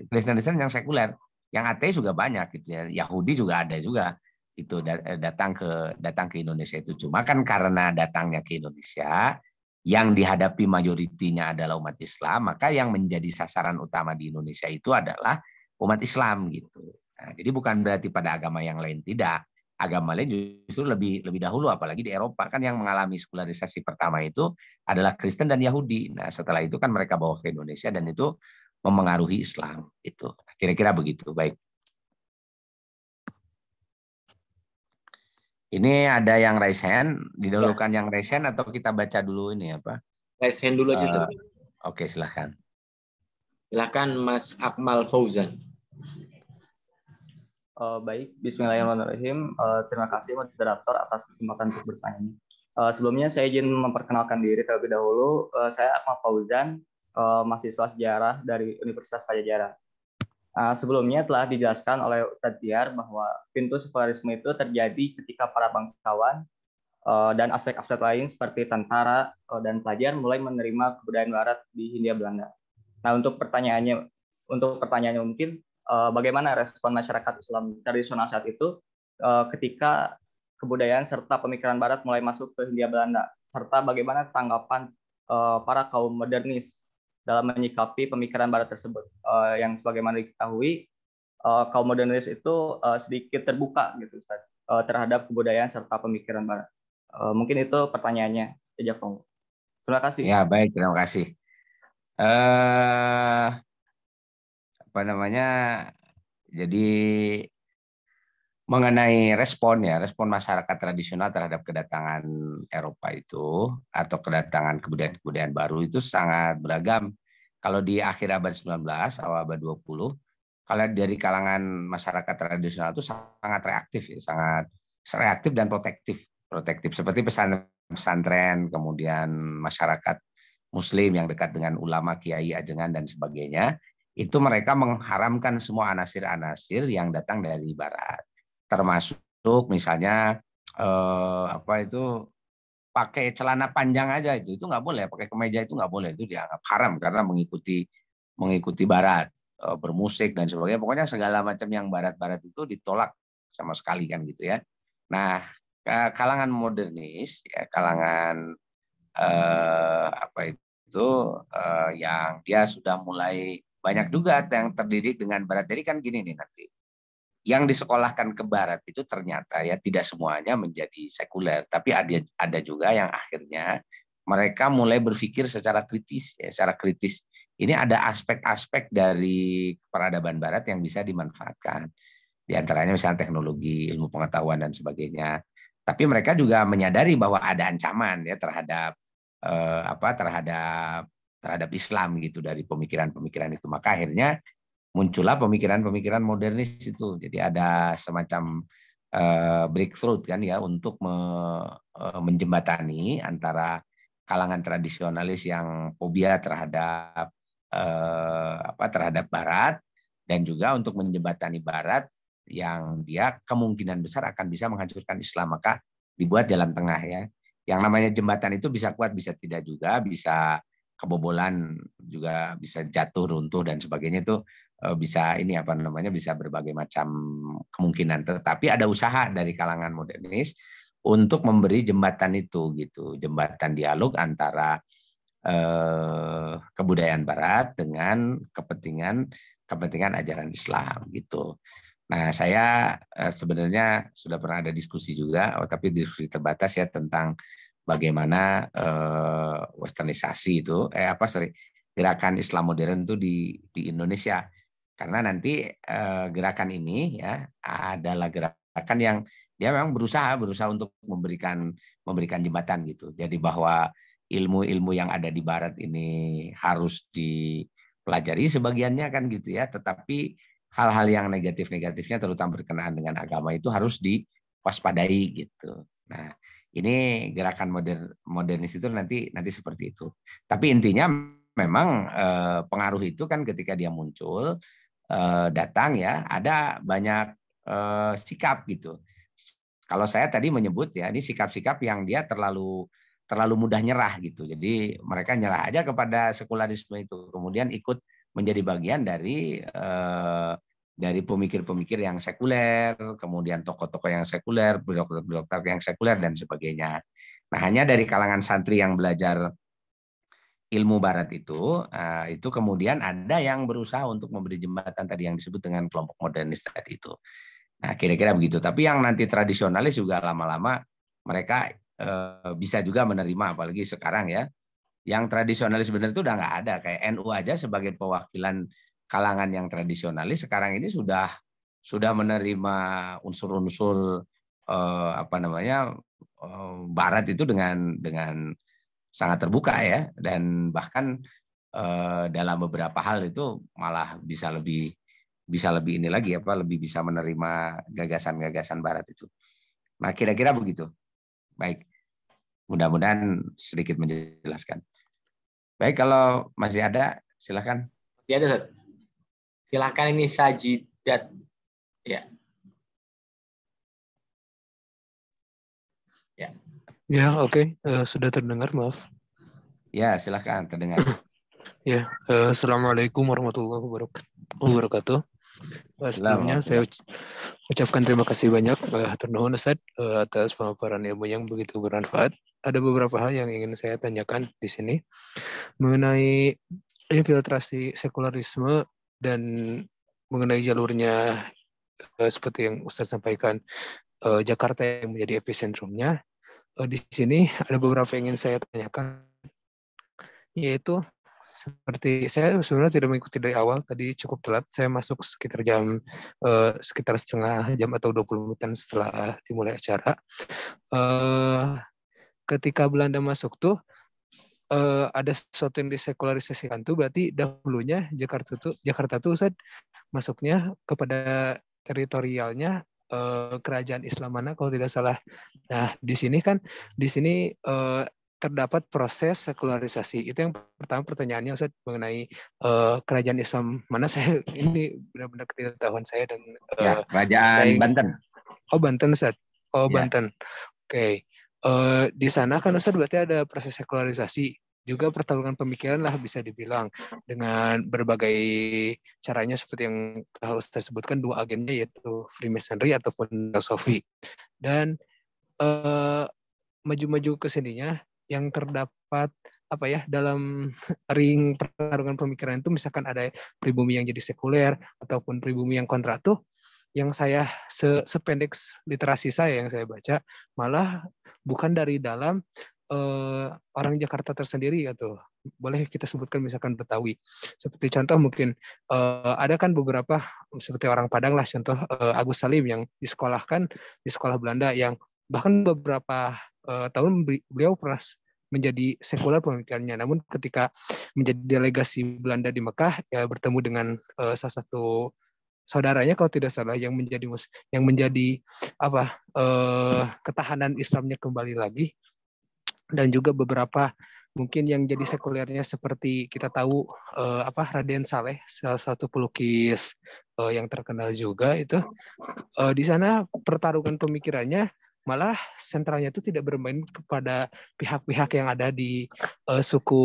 Kristen-Kristen yang sekuler yang ateis juga banyak gitu ya Yahudi juga ada juga itu eh, datang ke datang ke Indonesia itu cuma kan karena datangnya ke Indonesia yang dihadapi mayoritinya adalah umat Islam maka yang menjadi sasaran utama di Indonesia itu adalah umat Islam gitu nah, jadi bukan berarti pada agama yang lain tidak agama lain justru lebih lebih dahulu apalagi di Eropa kan yang mengalami sekularisasi pertama itu adalah Kristen dan Yahudi. Nah, setelah itu kan mereka bawa ke Indonesia dan itu memengaruhi Islam itu. Kira-kira begitu. Baik. Ini ada yang raise hand, didahulukan ya. yang raise hand atau kita baca dulu ini apa? Raise hand dulu aja. Uh, Oke, okay, silahkan. Silahkan Mas Akmal Fauzan. Uh, baik, Bismillahirrahmanirrahim. Uh, terima kasih moderator atas kesempatan untuk bertanya. Uh, sebelumnya saya izin memperkenalkan diri terlebih dahulu. Uh, saya Ahmad Fauzan, uh, mahasiswa sejarah dari Universitas Pajajaran. Uh, sebelumnya telah dijelaskan oleh Ustadz Tiar bahwa pintu sekularisme itu terjadi ketika para bangsawan uh, dan aspek-aspek lain seperti tentara uh, dan pelajar mulai menerima kebudayaan Barat di Hindia Belanda. Nah, untuk pertanyaannya, untuk pertanyaannya mungkin Eh, bagaimana respon masyarakat Islam tradisional saat itu eh, ketika kebudayaan serta pemikiran Barat mulai masuk ke Hindia Belanda, serta bagaimana tanggapan eh, para kaum modernis dalam menyikapi pemikiran Barat tersebut. yang sebagaimana diketahui, kaum modernis itu sedikit terbuka gitu uh, terhadap kebudayaan serta pemikiran Barat. mungkin itu pertanyaannya, sejak Terima kasih. Ya baik, terima kasih. Uh, apa namanya jadi mengenai respon ya respon masyarakat tradisional terhadap kedatangan Eropa itu atau kedatangan kebudayaan-kebudayaan baru itu sangat beragam. Kalau di akhir abad 19 awal abad 20 kalau dari kalangan masyarakat tradisional itu sangat reaktif ya, sangat reaktif dan protektif. Protektif seperti pesantren, kemudian masyarakat muslim yang dekat dengan ulama, kiai, ajengan dan sebagainya itu mereka mengharamkan semua anasir-anasir yang datang dari barat termasuk misalnya eh, apa itu pakai celana panjang aja itu itu nggak boleh pakai kemeja itu nggak boleh itu dianggap haram karena mengikuti mengikuti barat eh, bermusik dan sebagainya pokoknya segala macam yang barat-barat itu ditolak sama sekali kan gitu ya nah kalangan modernis ya kalangan eh, apa itu eh, yang dia sudah mulai banyak juga yang terdidik dengan barat. Jadi kan gini nih nanti. Yang disekolahkan ke barat itu ternyata ya tidak semuanya menjadi sekuler, tapi ada ada juga yang akhirnya mereka mulai berpikir secara kritis ya, secara kritis. Ini ada aspek-aspek dari peradaban barat yang bisa dimanfaatkan. Di antaranya misalnya teknologi, ilmu pengetahuan dan sebagainya. Tapi mereka juga menyadari bahwa ada ancaman ya terhadap eh, apa terhadap terhadap Islam gitu dari pemikiran-pemikiran itu. Maka akhirnya muncullah pemikiran-pemikiran modernis itu. Jadi ada semacam uh, breakthrough kan ya untuk me, uh, menjembatani antara kalangan tradisionalis yang fobia terhadap uh, apa terhadap barat dan juga untuk menjembatani barat yang dia kemungkinan besar akan bisa menghancurkan Islam maka dibuat jalan tengah ya. Yang namanya jembatan itu bisa kuat bisa tidak juga, bisa kebobolan juga bisa jatuh runtuh dan sebagainya itu eh, bisa ini apa namanya bisa berbagai macam kemungkinan tetapi ada usaha dari kalangan modernis untuk memberi jembatan itu gitu jembatan dialog antara eh, kebudayaan barat dengan kepentingan kepentingan ajaran Islam gitu nah saya eh, sebenarnya sudah pernah ada diskusi juga oh, tapi diskusi terbatas ya tentang bagaimana eh, westernisasi itu eh apa sorry gerakan Islam modern itu di di Indonesia karena nanti eh, gerakan ini ya adalah gerakan yang dia memang berusaha berusaha untuk memberikan memberikan jembatan gitu jadi bahwa ilmu-ilmu yang ada di Barat ini harus dipelajari sebagiannya kan gitu ya tetapi hal-hal yang negatif-negatifnya terutama berkenaan dengan agama itu harus diwaspadai gitu nah ini gerakan modern modernis itu nanti nanti seperti itu. Tapi intinya memang eh, pengaruh itu kan ketika dia muncul eh, datang ya ada banyak eh, sikap gitu. Kalau saya tadi menyebut ya ini sikap-sikap yang dia terlalu terlalu mudah nyerah gitu. Jadi mereka nyerah aja kepada sekularisme itu, kemudian ikut menjadi bagian dari dari pemikir-pemikir yang sekuler, kemudian tokoh-tokoh yang sekuler, birokrat-birokrat yang sekuler dan sebagainya. Nah, hanya dari kalangan santri yang belajar ilmu barat itu, eh, itu kemudian ada yang berusaha untuk memberi jembatan tadi yang disebut dengan kelompok modernis tadi itu. Nah, kira-kira begitu. Tapi yang nanti tradisionalis juga lama-lama mereka eh, bisa juga menerima, apalagi sekarang ya. Yang tradisionalis benar itu udah nggak ada. Kayak NU aja sebagai perwakilan kalangan yang tradisionalis sekarang ini sudah sudah menerima unsur-unsur eh, apa namanya eh, barat itu dengan dengan sangat terbuka ya dan bahkan eh, dalam beberapa hal itu malah bisa lebih bisa lebih ini lagi apa lebih bisa menerima gagasan-gagasan barat itu. Nah, kira-kira begitu. Baik. Mudah-mudahan sedikit menjelaskan. Baik, kalau masih ada silakan. ya ada, Silahkan ini sajidat. Ya. Ya. Ya, oke. Okay. Uh, eh, sudah terdengar, maaf. Ya, silahkan terdengar. ya, uh, Assalamualaikum warahmatullahi wabarakatuh. Eh, sebelumnya saya ucapkan terima kasih banyak uh, Ternuhun Ustaz uh, atas pemaparan ilmu yang begitu bermanfaat. Ada beberapa hal yang ingin saya tanyakan di sini mengenai infiltrasi sekularisme dan mengenai jalurnya eh, seperti yang Ustadz sampaikan eh, Jakarta yang menjadi epicentrumnya eh, di sini ada beberapa yang ingin saya tanyakan yaitu seperti saya sebenarnya tidak mengikuti dari awal tadi cukup telat saya masuk sekitar jam eh, sekitar setengah jam atau 20 menit setelah dimulai acara eh, ketika Belanda masuk tuh uh, ada sesuatu yang disekularisasikan tuh berarti dahulunya Jakarta tuh Jakarta tuh Ustaz, masuknya kepada teritorialnya uh, kerajaan Islam mana kalau tidak salah. Nah, di sini kan di sini uh, terdapat proses sekularisasi. Itu yang pertama pertanyaannya Ustaz mengenai uh, kerajaan Islam mana saya ini benar-benar ketidaktahuan saya dan uh, ya, kerajaan saya, Banten. Oh, Banten Ustaz. Oh, ya. Banten. Oke. Okay. Uh, di sana kan Ustaz berarti ada proses sekularisasi juga pertarungan pemikiran lah bisa dibilang dengan berbagai caranya seperti yang saya sebutkan dua agennya yaitu Freemasonry ataupun filosofi dan uh, maju-maju ke yang terdapat apa ya dalam ring pertarungan pemikiran itu misalkan ada pribumi yang jadi sekuler ataupun pribumi yang kontra tuh yang saya se sependek literasi saya yang saya baca malah bukan dari dalam uh, orang Jakarta tersendiri atau gitu. boleh kita sebutkan misalkan Betawi. Seperti contoh mungkin uh, ada kan beberapa seperti orang Padang lah contoh uh, Agus Salim yang disekolahkan di sekolah Belanda yang bahkan beberapa uh, tahun beliau pernah menjadi sekuler pemikirannya. Namun ketika menjadi delegasi Belanda di Mekah ya bertemu dengan uh, salah satu saudaranya kalau tidak salah yang menjadi yang menjadi apa uh, ketahanan Islamnya kembali lagi dan juga beberapa mungkin yang jadi oh. sekulernya seperti kita tahu uh, apa Raden Saleh salah satu pelukis uh, yang terkenal juga itu uh, di sana pertarungan pemikirannya malah sentralnya itu tidak bermain kepada pihak-pihak yang ada di uh, suku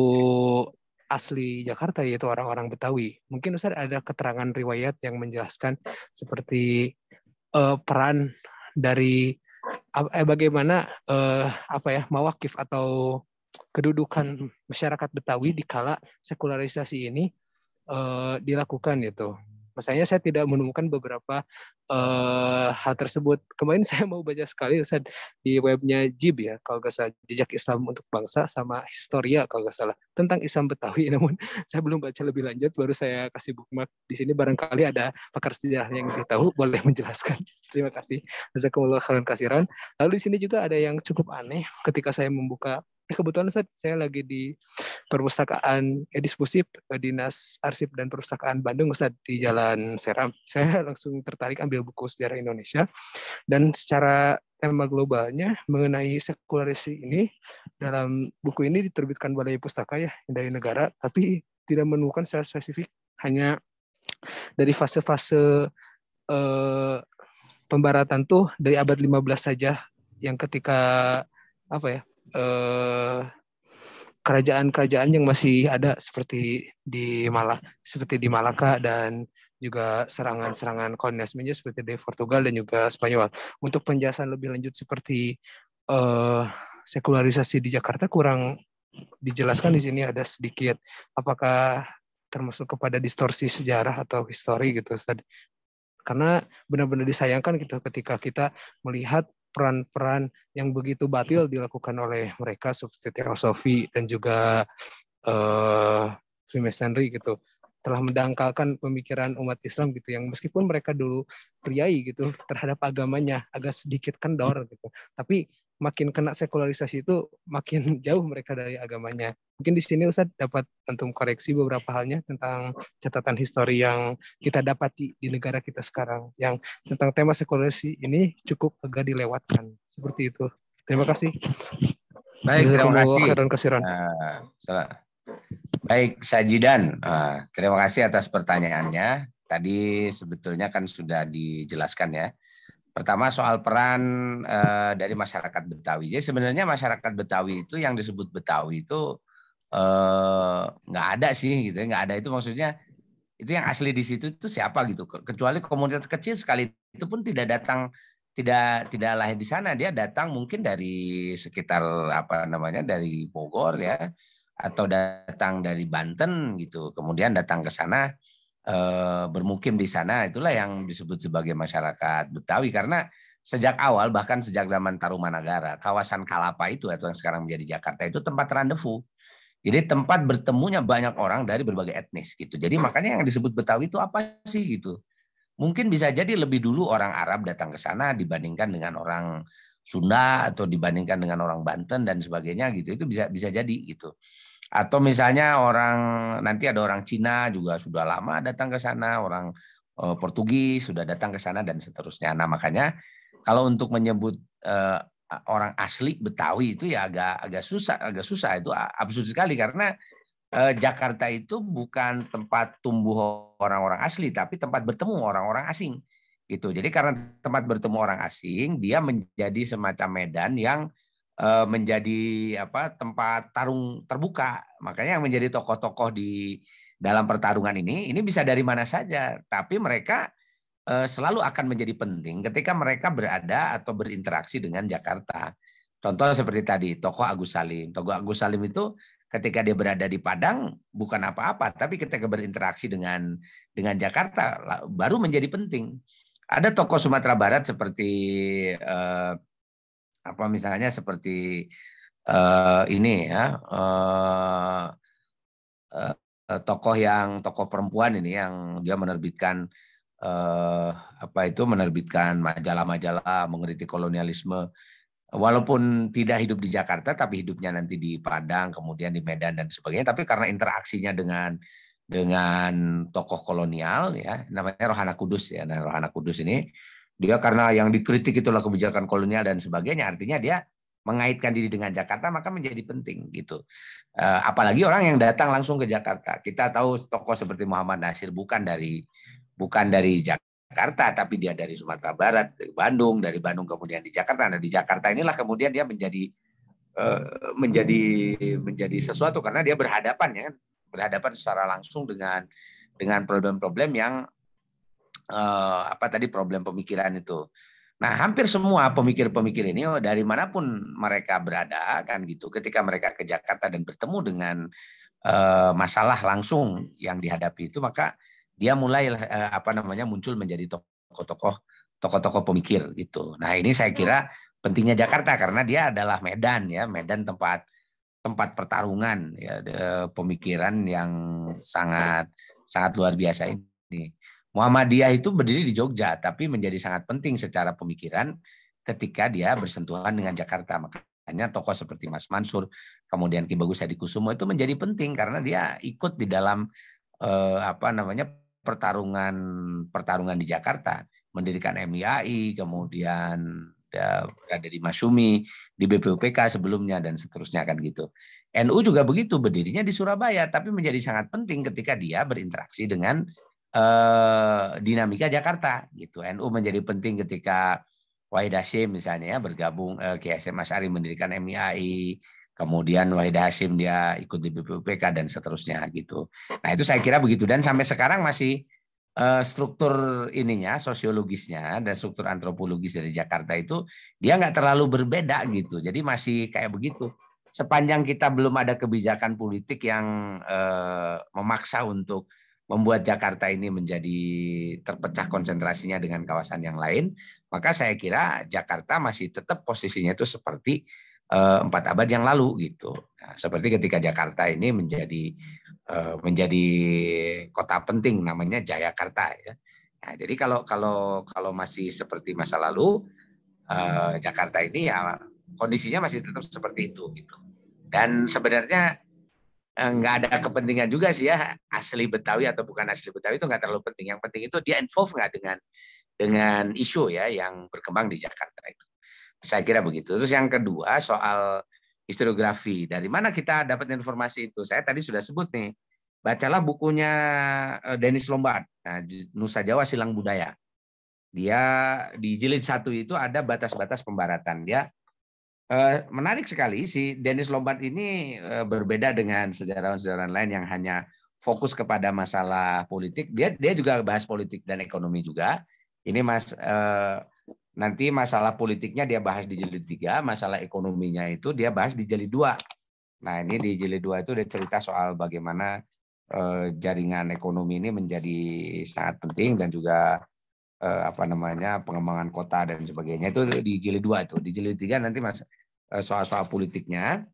asli Jakarta yaitu orang-orang Betawi. Mungkin Ustaz ada keterangan riwayat yang menjelaskan seperti uh, peran dari eh, bagaimana eh, apa ya mawakif atau kedudukan masyarakat Betawi di kala sekularisasi ini eh, dilakukan gitu. Misalnya saya tidak menemukan beberapa uh, hal tersebut. Kemarin saya mau baca sekali Ustaz di webnya JIB ya, kalau nggak salah jejak Islam untuk bangsa sama historia kalau nggak salah tentang Islam Betawi. Namun saya belum baca lebih lanjut, baru saya kasih bookmark di sini barangkali ada pakar sejarah yang lebih tahu boleh menjelaskan. Terima kasih. Jazakumullah khairan kasiran. Lalu di sini juga ada yang cukup aneh ketika saya membuka kebetulan saat saya lagi di perpustakaan eh, pusip Dinas Arsip dan Perpustakaan Bandung saat di Jalan Seram. Saya langsung tertarik ambil buku sejarah Indonesia dan secara tema globalnya mengenai sekularisasi ini dalam buku ini diterbitkan Balai Pustaka ya dari negara tapi tidak menemukan secara spesifik hanya dari fase-fase eh, pembaratan tuh dari abad 15 saja yang ketika apa ya Eh, kerajaan-kerajaan yang masih ada seperti di Malak seperti di Malaka dan juga serangan-serangan kolonialismenya seperti di Portugal dan juga Spanyol. Untuk penjelasan lebih lanjut seperti uh, sekularisasi di Jakarta kurang dijelaskan di sini ada sedikit. Apakah termasuk kepada distorsi sejarah atau histori gitu Ustaz? Karena benar-benar disayangkan gitu ketika kita melihat peran-peran yang begitu batil dilakukan oleh mereka seperti teosofi dan juga uh, eh, Freemasonry gitu telah mendangkalkan pemikiran umat Islam gitu yang meskipun mereka dulu priai gitu terhadap agamanya agak sedikit kendor gitu tapi makin kena sekularisasi itu makin jauh mereka dari agamanya. Mungkin di sini Ustadz dapat antum koreksi beberapa halnya tentang catatan histori yang kita dapati di negara kita sekarang yang tentang tema sekularisasi ini cukup agak dilewatkan. Seperti itu. Terima kasih. Baik, terima kasih. Khairan ah, Baik, Sajidan. Uh, terima kasih atas pertanyaannya. Tadi sebetulnya kan sudah dijelaskan ya Pertama soal peran uh, dari masyarakat Betawi. Jadi sebenarnya masyarakat Betawi itu yang disebut Betawi itu uh, nggak ada sih gitu, ya, nggak ada itu maksudnya itu yang asli di situ itu siapa gitu. Kecuali komunitas kecil sekali itu pun tidak datang tidak tidak lahir di sana, dia datang mungkin dari sekitar apa namanya dari Bogor ya atau datang dari Banten gitu. Kemudian datang ke sana Eh, bermukim di sana itulah yang disebut sebagai masyarakat Betawi karena sejak awal bahkan sejak zaman Tarumanagara kawasan Kalapa itu atau yang sekarang menjadi Jakarta itu tempat rendezvous jadi tempat bertemunya banyak orang dari berbagai etnis gitu jadi makanya yang disebut Betawi itu apa sih gitu mungkin bisa jadi lebih dulu orang Arab datang ke sana dibandingkan dengan orang Sunda atau dibandingkan dengan orang Banten dan sebagainya gitu itu bisa bisa jadi gitu atau misalnya orang nanti ada orang Cina juga sudah lama datang ke sana, orang eh, Portugis sudah datang ke sana dan seterusnya. Nah makanya kalau untuk menyebut uh, orang asli Betawi itu ya agak agak susah, agak susah itu absurd sekali karena uh, Jakarta itu bukan tempat tumbuh orang-orang asli, tapi tempat bertemu orang-orang asing gitu. Jadi karena tempat bertemu orang asing, dia menjadi semacam medan yang Eh, menjadi apa tempat tarung terbuka. Makanya yang menjadi tokoh-tokoh di dalam pertarungan ini ini bisa dari mana saja, tapi mereka eh, selalu akan menjadi penting ketika mereka berada atau berinteraksi dengan Jakarta. Contoh seperti tadi tokoh Agus Salim. Tokoh Agus Salim itu ketika dia berada di Padang bukan apa-apa, tapi ketika berinteraksi dengan dengan Jakarta baru menjadi penting. Ada tokoh Sumatera Barat seperti eh, apa misalnya seperti uh, ini ya uh, uh, tokoh yang tokoh perempuan ini yang dia menerbitkan uh, apa itu menerbitkan majalah-majalah mengkritik kolonialisme walaupun tidak hidup di Jakarta tapi hidupnya nanti di Padang kemudian di Medan dan sebagainya tapi karena interaksinya dengan dengan tokoh kolonial ya namanya Rohana Kudus ya nah Rohana Kudus ini dia karena yang dikritik itulah kebijakan kolonial dan sebagainya, artinya dia mengaitkan diri dengan Jakarta maka menjadi penting gitu. Eh, apalagi orang yang datang langsung ke Jakarta. Kita tahu tokoh seperti Muhammad Nasir bukan dari bukan dari Jakarta tapi dia dari Sumatera Barat, dari Bandung, dari Bandung kemudian di Jakarta. Nah di Jakarta inilah kemudian dia menjadi eh, menjadi menjadi sesuatu karena dia berhadapan ya kan? berhadapan secara langsung dengan dengan problem-problem yang eh, apa tadi problem pemikiran itu. Nah, hampir semua pemikir-pemikir ini oh, dari manapun mereka berada kan gitu, ketika mereka ke Jakarta dan bertemu dengan eh, masalah langsung yang dihadapi itu, maka dia mulai eh, apa namanya muncul menjadi tokoh-tokoh tokoh-tokoh pemikir gitu. Nah, ini saya kira pentingnya Jakarta karena dia adalah medan ya, medan tempat tempat pertarungan ya, pemikiran yang sangat sangat luar biasa ini. Muhammadiyah itu berdiri di Jogja, tapi menjadi sangat penting secara pemikiran ketika dia bersentuhan dengan Jakarta. Makanya tokoh seperti Mas Mansur, kemudian Ki Bagus Hadi Kusumo itu menjadi penting karena dia ikut di dalam eh, apa namanya pertarungan pertarungan di Jakarta, mendirikan MIAI, kemudian ada ya, berada di Masumi, di BPUPK sebelumnya dan seterusnya kan gitu. NU juga begitu berdirinya di Surabaya tapi menjadi sangat penting ketika dia berinteraksi dengan Eh, dinamika Jakarta gitu. NU menjadi penting ketika Wahid Hashim misalnya ya, bergabung eh, KSM Sari mendirikan MIAI, e kemudian Wahid Hashim dia ikut di BPUPK dan seterusnya gitu. Nah itu saya kira begitu dan sampai sekarang masih eh, struktur ininya sosiologisnya dan struktur antropologis dari Jakarta itu dia nggak terlalu berbeda gitu. Jadi masih kayak begitu. Sepanjang kita belum ada kebijakan politik yang eh, memaksa untuk membuat Jakarta ini menjadi terpecah konsentrasinya dengan kawasan yang lain, maka saya kira Jakarta masih tetap posisinya itu seperti eh, empat abad yang lalu gitu. Nah, seperti ketika Jakarta ini menjadi eh, menjadi kota penting namanya Jayakarta ya. Nah, jadi kalau kalau kalau masih seperti masa lalu eh, Jakarta ini ya kondisinya masih tetap seperti itu gitu. Dan sebenarnya Eh, nggak ada kepentingan juga sih ya asli Betawi atau bukan asli Betawi itu nggak terlalu penting. Yang penting itu dia involve nggak dengan dengan isu ya yang berkembang di Jakarta itu. Saya kira begitu. Terus yang kedua soal historiografi. Dari mana kita dapat informasi itu? Saya tadi sudah sebut nih. Bacalah bukunya eh, Dennis Lombard, nah, Nusa Jawa Silang Budaya. Dia di jilid satu itu ada batas-batas pembaratan. Dia Eh, menarik sekali si Dennis Lombard ini eh, berbeda dengan sejarawan-sejarawan lain yang hanya fokus kepada masalah politik. Dia dia juga bahas politik dan ekonomi juga. Ini Mas eh, nanti masalah politiknya dia bahas di jilid tiga, masalah ekonominya itu dia bahas di jilid dua. Nah, ini di jilid dua itu dia cerita soal bagaimana jaringan ekonomi ini menjadi sangat penting dan juga eh, apa namanya pengembangan kota dan sebagainya itu di jilid dua itu di jilid tiga nanti mas eh, soal-soal politiknya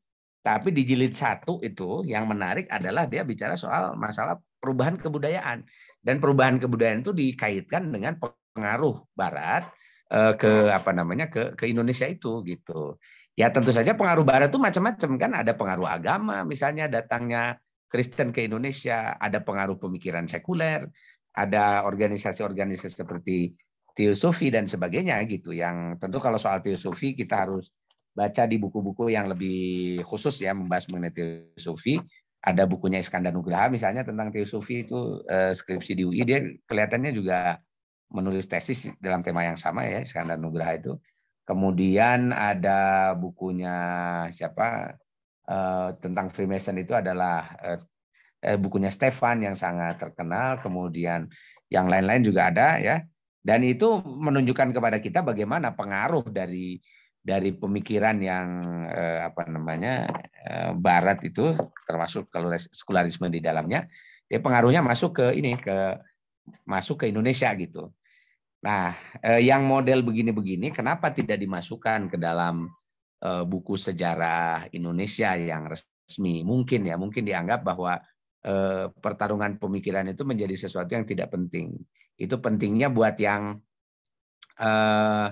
tapi di jilid satu itu yang menarik adalah dia bicara soal masalah perubahan kebudayaan dan perubahan kebudayaan itu dikaitkan dengan pengaruh Barat eh, ke apa namanya ke ke Indonesia itu gitu ya tentu saja pengaruh Barat itu macam-macam kan ada pengaruh agama misalnya datangnya Kristen ke Indonesia ada pengaruh pemikiran sekuler ada organisasi-organisasi seperti teosofi dan sebagainya gitu yang tentu kalau soal teosofi kita harus baca di buku-buku yang lebih khusus ya membahas mengenai teosofi ada bukunya Iskandar Nugraha misalnya tentang teosofi itu eh, skripsi di UI dia kelihatannya juga menulis tesis dalam tema yang sama ya Iskandar Nugraha itu kemudian ada bukunya siapa eh, tentang Freemason itu adalah eh, eh, bukunya Stefan yang sangat terkenal, kemudian yang lain-lain juga ada ya. Dan itu menunjukkan kepada kita bagaimana pengaruh dari dari pemikiran yang eh, apa namanya eh, barat itu termasuk kalau sekularisme di dalamnya, ya pengaruhnya masuk ke ini ke masuk ke Indonesia gitu. Nah, eh, yang model begini-begini kenapa tidak dimasukkan ke dalam eh, buku sejarah Indonesia yang resmi? Mungkin ya, mungkin dianggap bahwa Eh, pertarungan pemikiran itu menjadi sesuatu yang tidak penting. Itu pentingnya buat yang eh,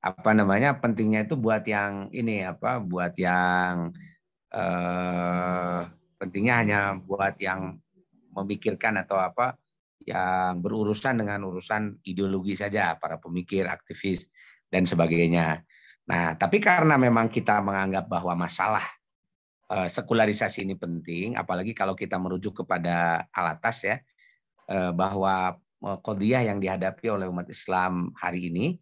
apa namanya? Pentingnya itu buat yang ini apa? Buat yang eh, pentingnya hanya buat yang memikirkan atau apa yang berurusan dengan urusan ideologi saja para pemikir, aktivis dan sebagainya. Nah, tapi karena memang kita menganggap bahwa masalah Eh, sekularisasi ini penting, apalagi kalau kita merujuk kepada alatas ya, eh, bahwa kodiah eh, yang dihadapi oleh umat Islam hari ini,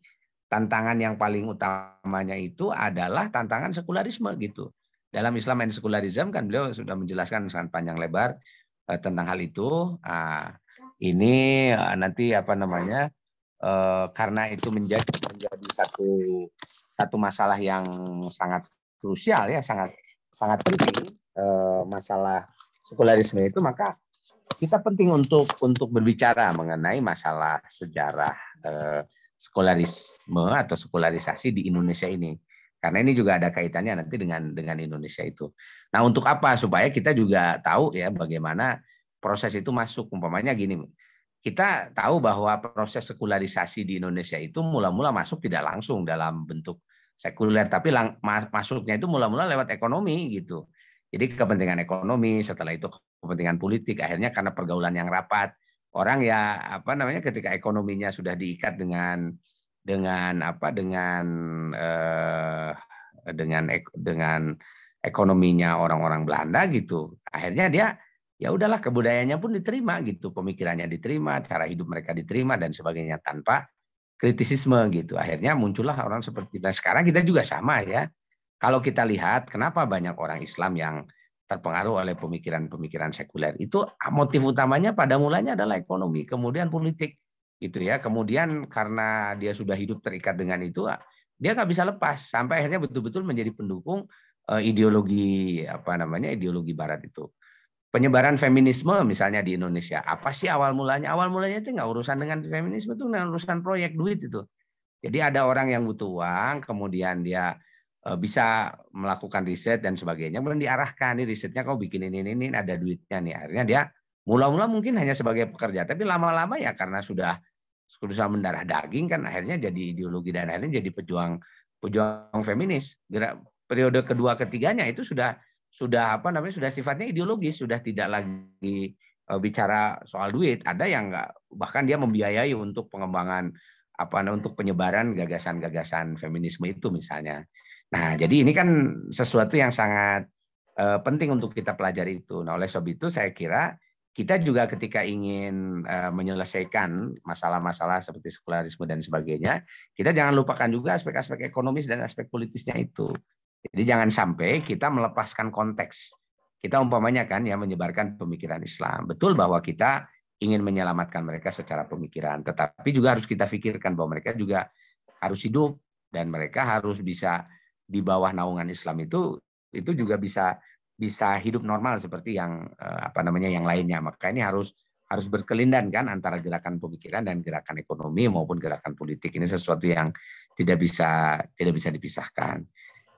tantangan yang paling utamanya itu adalah tantangan sekularisme gitu. Dalam Islam and sekularisme kan beliau sudah menjelaskan sangat panjang lebar tentang hal itu. Ah, ini nanti apa namanya? karena itu menjadi menjadi satu satu masalah yang sangat krusial ya, sangat sangat penting eh, masalah sekularisme itu maka kita penting untuk untuk berbicara mengenai masalah sejarah eh, sekularisme atau sekularisasi di Indonesia ini karena ini juga ada kaitannya nanti dengan dengan Indonesia itu. Nah untuk apa supaya kita juga tahu ya bagaimana proses itu masuk umpamanya gini kita tahu bahwa proses sekularisasi di Indonesia itu mula-mula masuk tidak langsung dalam bentuk sekuler tapi lang, masuknya itu mula-mula lewat ekonomi gitu. Jadi kepentingan ekonomi setelah itu kepentingan politik akhirnya karena pergaulan yang rapat orang ya apa namanya ketika ekonominya sudah diikat dengan dengan apa dengan eh, dengan dengan ekonominya orang-orang Belanda gitu. Akhirnya dia ya udahlah kebudayanya pun diterima gitu, pemikirannya diterima, cara hidup mereka diterima dan sebagainya tanpa kritisisme gitu. Akhirnya muncullah orang seperti dan nah sekarang kita juga sama ya. Kalau kita lihat kenapa banyak orang Islam yang terpengaruh oleh pemikiran-pemikiran sekuler itu ah, motif utamanya pada mulanya adalah ekonomi, kemudian politik gitu ya. Kemudian karena dia sudah hidup terikat dengan itu ah, dia nggak bisa lepas sampai akhirnya betul-betul menjadi pendukung eh, ideologi apa namanya ideologi barat itu penyebaran feminisme misalnya di Indonesia. Apa sih awal mulanya? Awal mulanya itu nggak urusan dengan feminisme, itu nggak urusan proyek duit itu. Jadi ada orang yang butuh uang, kemudian dia e, bisa melakukan riset dan sebagainya, kemudian diarahkan nih risetnya kau bikin ini, ini ini ada duitnya nih. Akhirnya dia mula-mula mungkin hanya sebagai pekerja, tapi lama-lama ya karena sudah sudah mendarah daging kan akhirnya jadi ideologi dan akhirnya jadi pejuang pejuang feminis. periode kedua ketiganya itu sudah sudah apa namanya sudah sifatnya ideologis sudah tidak lagi e, bicara soal duit ada yang nggak bahkan dia membiayai untuk pengembangan apa untuk penyebaran gagasan-gagasan feminisme itu misalnya nah jadi ini kan sesuatu yang sangat uh, penting untuk kita pelajari itu nah oleh sebab itu saya kira kita juga ketika ingin uh, menyelesaikan masalah-masalah seperti sekularisme dan sebagainya kita jangan lupakan juga aspek-aspek ekonomis dan aspek politisnya itu jadi jangan sampai kita melepaskan konteks. Kita umpamanya kan yang menyebarkan pemikiran Islam. Betul bahwa kita ingin menyelamatkan mereka secara pemikiran, tetapi juga harus kita pikirkan bahwa mereka juga harus hidup dan mereka harus bisa di bawah naungan Islam itu itu juga bisa bisa hidup normal seperti yang eh, apa namanya yang lainnya. Maka ini harus harus berkelindan kan antara gerakan pemikiran dan gerakan ekonomi maupun gerakan politik. Ini sesuatu yang tidak bisa tidak bisa dipisahkan.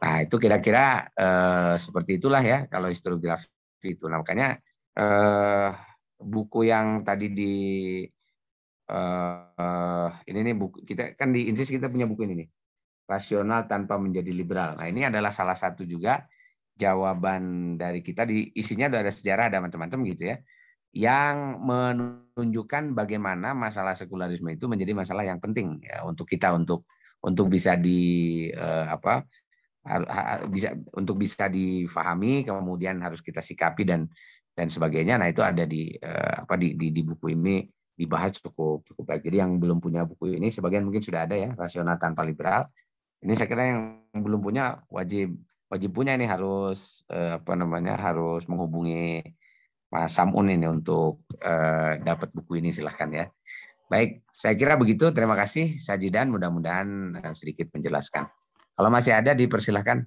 Nah, itu kira-kira eh, seperti itulah ya kalau historiografi itu. Nah, makanya eh, buku yang tadi di eh, ini nih buku kita kan di Insis kita punya buku ini nih. Rasional tanpa menjadi liberal. Nah, ini adalah salah satu juga jawaban dari kita di isinya ada sejarah ada macam-macam gitu ya yang menunjukkan bagaimana masalah sekularisme itu menjadi masalah yang penting ya, untuk kita untuk untuk bisa di eh, apa bisa untuk bisa difahami kemudian harus kita sikapi dan dan sebagainya nah itu ada di eh, apa di, di, di buku ini dibahas cukup cukup baik jadi yang belum punya buku ini sebagian mungkin sudah ada ya rasional tanpa liberal ini saya kira yang belum punya wajib wajib punya ini harus eh, apa namanya harus menghubungi Mas Samun ini untuk uh, dapat buku ini silahkan ya baik saya kira begitu terima kasih Sajidan mudah-mudahan sedikit menjelaskan kalau masih ada dipersilahkan.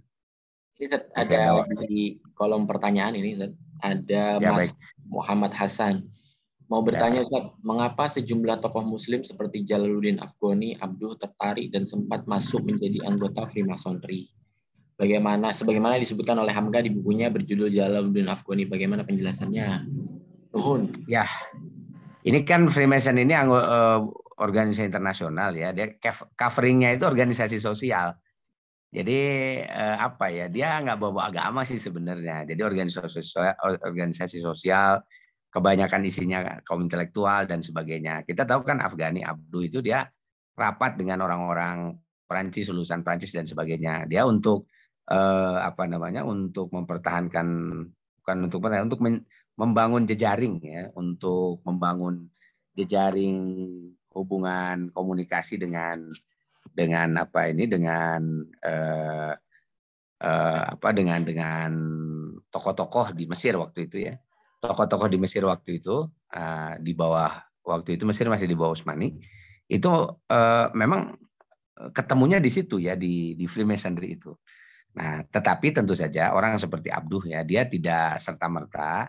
ada okay. di kolom pertanyaan ini Zat. ada ya, Mas Muhammad Hasan. Mau ya. bertanya ya. mengapa sejumlah tokoh muslim seperti Jalaluddin Afghani, Abduh tertarik dan sempat masuk menjadi anggota Freemasonry? Bagaimana sebagaimana disebutkan oleh Hamka di bukunya berjudul Jalaluddin Afghani, bagaimana penjelasannya? Tuhun. Ya. Ini kan Freemason ini anggota eh, organisasi internasional ya. Dia coveringnya itu organisasi sosial. Jadi eh, apa ya? Dia nggak bawa agama sih sebenarnya. Jadi organisasi sosial, organisasi sosial kebanyakan isinya kaum intelektual dan sebagainya. Kita tahu kan Afghani Abdul itu dia rapat dengan orang-orang Prancis, lulusan Prancis dan sebagainya. Dia untuk eh, apa namanya? Untuk mempertahankan bukan untuk untuk membangun jejaring ya, untuk membangun jejaring hubungan komunikasi dengan dengan apa ini dengan eh, eh, apa dengan dengan tokoh-tokoh di Mesir waktu itu ya tokoh-tokoh di Mesir waktu itu eh, di bawah waktu itu Mesir masih di bawah Utsmani itu eh, memang ketemunya di situ ya di di Freemasonry itu nah tetapi tentu saja orang seperti Abduh ya dia tidak serta merta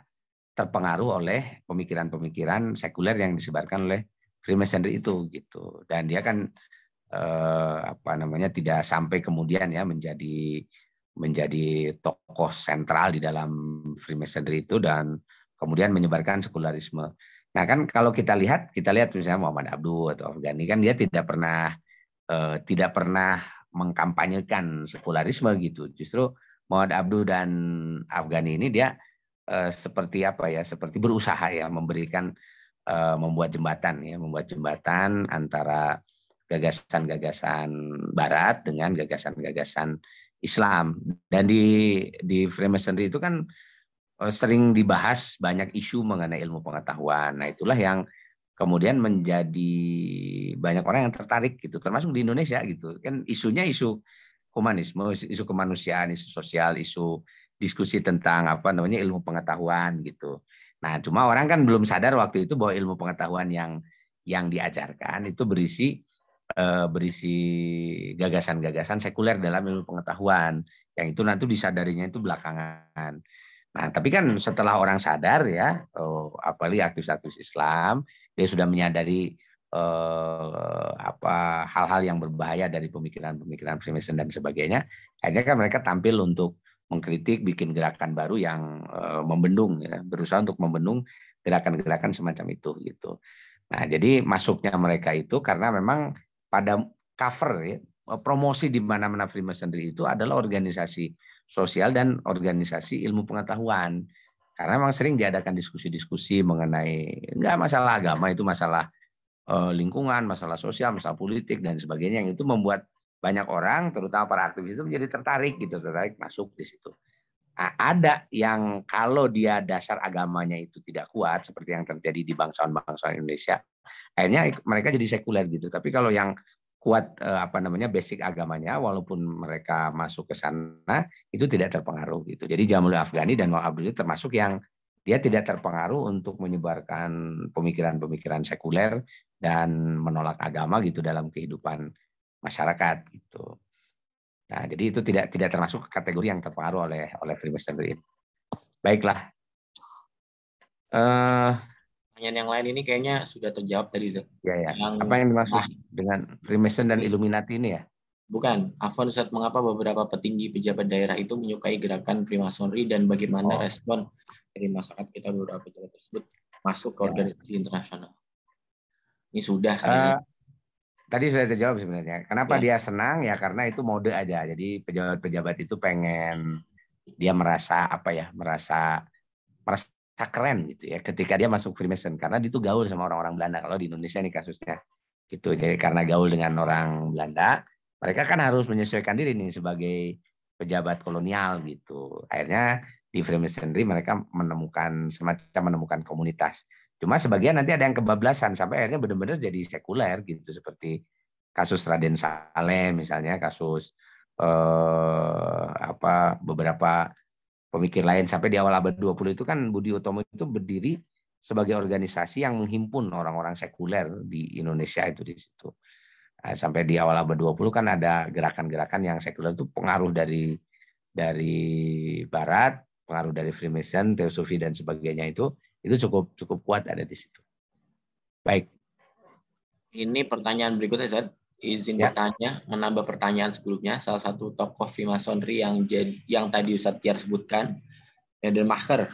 terpengaruh oleh pemikiran-pemikiran sekuler yang disebarkan oleh Freemasonry itu gitu dan dia kan Eh, apa namanya tidak sampai kemudian ya menjadi menjadi tokoh sentral di dalam Freemasonry itu dan kemudian menyebarkan sekularisme. Nah kan kalau kita lihat, kita lihat misalnya Muhammad Abdul atau Afghani kan dia tidak pernah eh, tidak pernah mengkampanyekan sekularisme gitu. Justru Muhammad Abdul dan Afghani ini dia eh, seperti apa ya? Seperti berusaha ya memberikan eh, membuat jembatan ya, membuat jembatan antara gagasan-gagasan Barat dengan gagasan-gagasan Islam dan di di Freemasonry itu kan eh, sering dibahas banyak isu mengenai ilmu pengetahuan. Nah itulah yang kemudian menjadi banyak orang yang tertarik gitu, termasuk di Indonesia gitu. Kan isunya isu humanisme, isu kemanusiaan, isu sosial, isu diskusi tentang apa namanya ilmu pengetahuan gitu. Nah cuma orang kan belum sadar waktu itu bahwa ilmu pengetahuan yang yang diajarkan itu berisi Eh, berisi gagasan-gagasan sekuler dalam ilmu pengetahuan yang itu nanti disadarinya itu belakangan. Nah, tapi kan setelah orang sadar ya, oh, apalagi aktivis-aktivis Islam, dia sudah menyadari eh, apa hal-hal yang berbahaya dari pemikiran-pemikiran Freemason dan sebagainya. Akhirnya kan mereka tampil untuk mengkritik, bikin gerakan baru yang eh, membendung, ya, berusaha untuk membendung gerakan-gerakan semacam itu gitu. Nah, jadi masuknya mereka itu karena memang pada cover ya, promosi di mana-mana Freemasonry itu adalah organisasi sosial dan organisasi ilmu pengetahuan. Karena memang sering diadakan diskusi-diskusi mengenai enggak masalah agama itu masalah eh, lingkungan, masalah sosial, masalah politik dan sebagainya yang itu membuat banyak orang, terutama para aktivis itu menjadi tertarik gitu, tertarik masuk di situ. Nah, ada yang kalau dia dasar agamanya itu tidak kuat seperti yang terjadi di bangsawan-bangsawan Indonesia, akhirnya mereka jadi sekuler gitu. Tapi kalau yang kuat eh, apa namanya basic agamanya walaupun mereka masuk ke sana itu tidak terpengaruh gitu. Jadi Jamal Afghani dan Wahab Abdul termasuk yang dia tidak terpengaruh untuk menyebarkan pemikiran-pemikiran sekuler dan menolak agama gitu dalam kehidupan masyarakat gitu. Nah, jadi itu tidak tidak termasuk kategori yang terpengaruh oleh oleh Freemason Baiklah. Uh, pertanyaan yang lain ini kayaknya sudah terjawab tadi itu. Ya, ya. Yang, Apa yang dimaksud ah, dengan Freemason dan Illuminati ini ya? Bukan. Afon saat mengapa beberapa petinggi pejabat daerah itu menyukai gerakan Freemasonry dan bagaimana oh. respon dari masyarakat kita beberapa pejabat tersebut masuk ke ya. organisasi internasional? Ini sudah. Uh, eh, saya. tadi sudah terjawab sebenarnya. Kenapa ya. dia senang? Ya karena itu mode aja. Jadi pejabat-pejabat itu pengen dia merasa apa ya? Merasa merasa cakren gitu ya ketika dia masuk Freemason karena dia tuh gaul sama orang-orang Belanda kalau di Indonesia nih kasusnya gitu jadi karena gaul dengan orang Belanda mereka kan harus menyesuaikan diri nih sebagai pejabat kolonial gitu akhirnya di Freemasonry mereka menemukan semacam menemukan komunitas cuma sebagian nanti ada yang kebablasan sampai akhirnya benar-benar jadi sekuler gitu seperti kasus Raden Saleh misalnya kasus eh, apa beberapa pemikir lain sampai di awal abad 20 itu kan Budi Utomo itu berdiri sebagai organisasi yang menghimpun orang-orang sekuler di Indonesia itu di situ. Nah, sampai di awal abad 20 kan ada gerakan-gerakan yang sekuler itu pengaruh dari dari barat, pengaruh dari Freemason, teosofi dan sebagainya itu itu cukup cukup kuat ada di situ. Baik. Ini pertanyaan berikutnya, Seth izin ya. bertanya, menambah pertanyaan sebelumnya. Salah satu tokoh Freemasonry yang yang tadi Ustaz Tiar sebutkan, Macher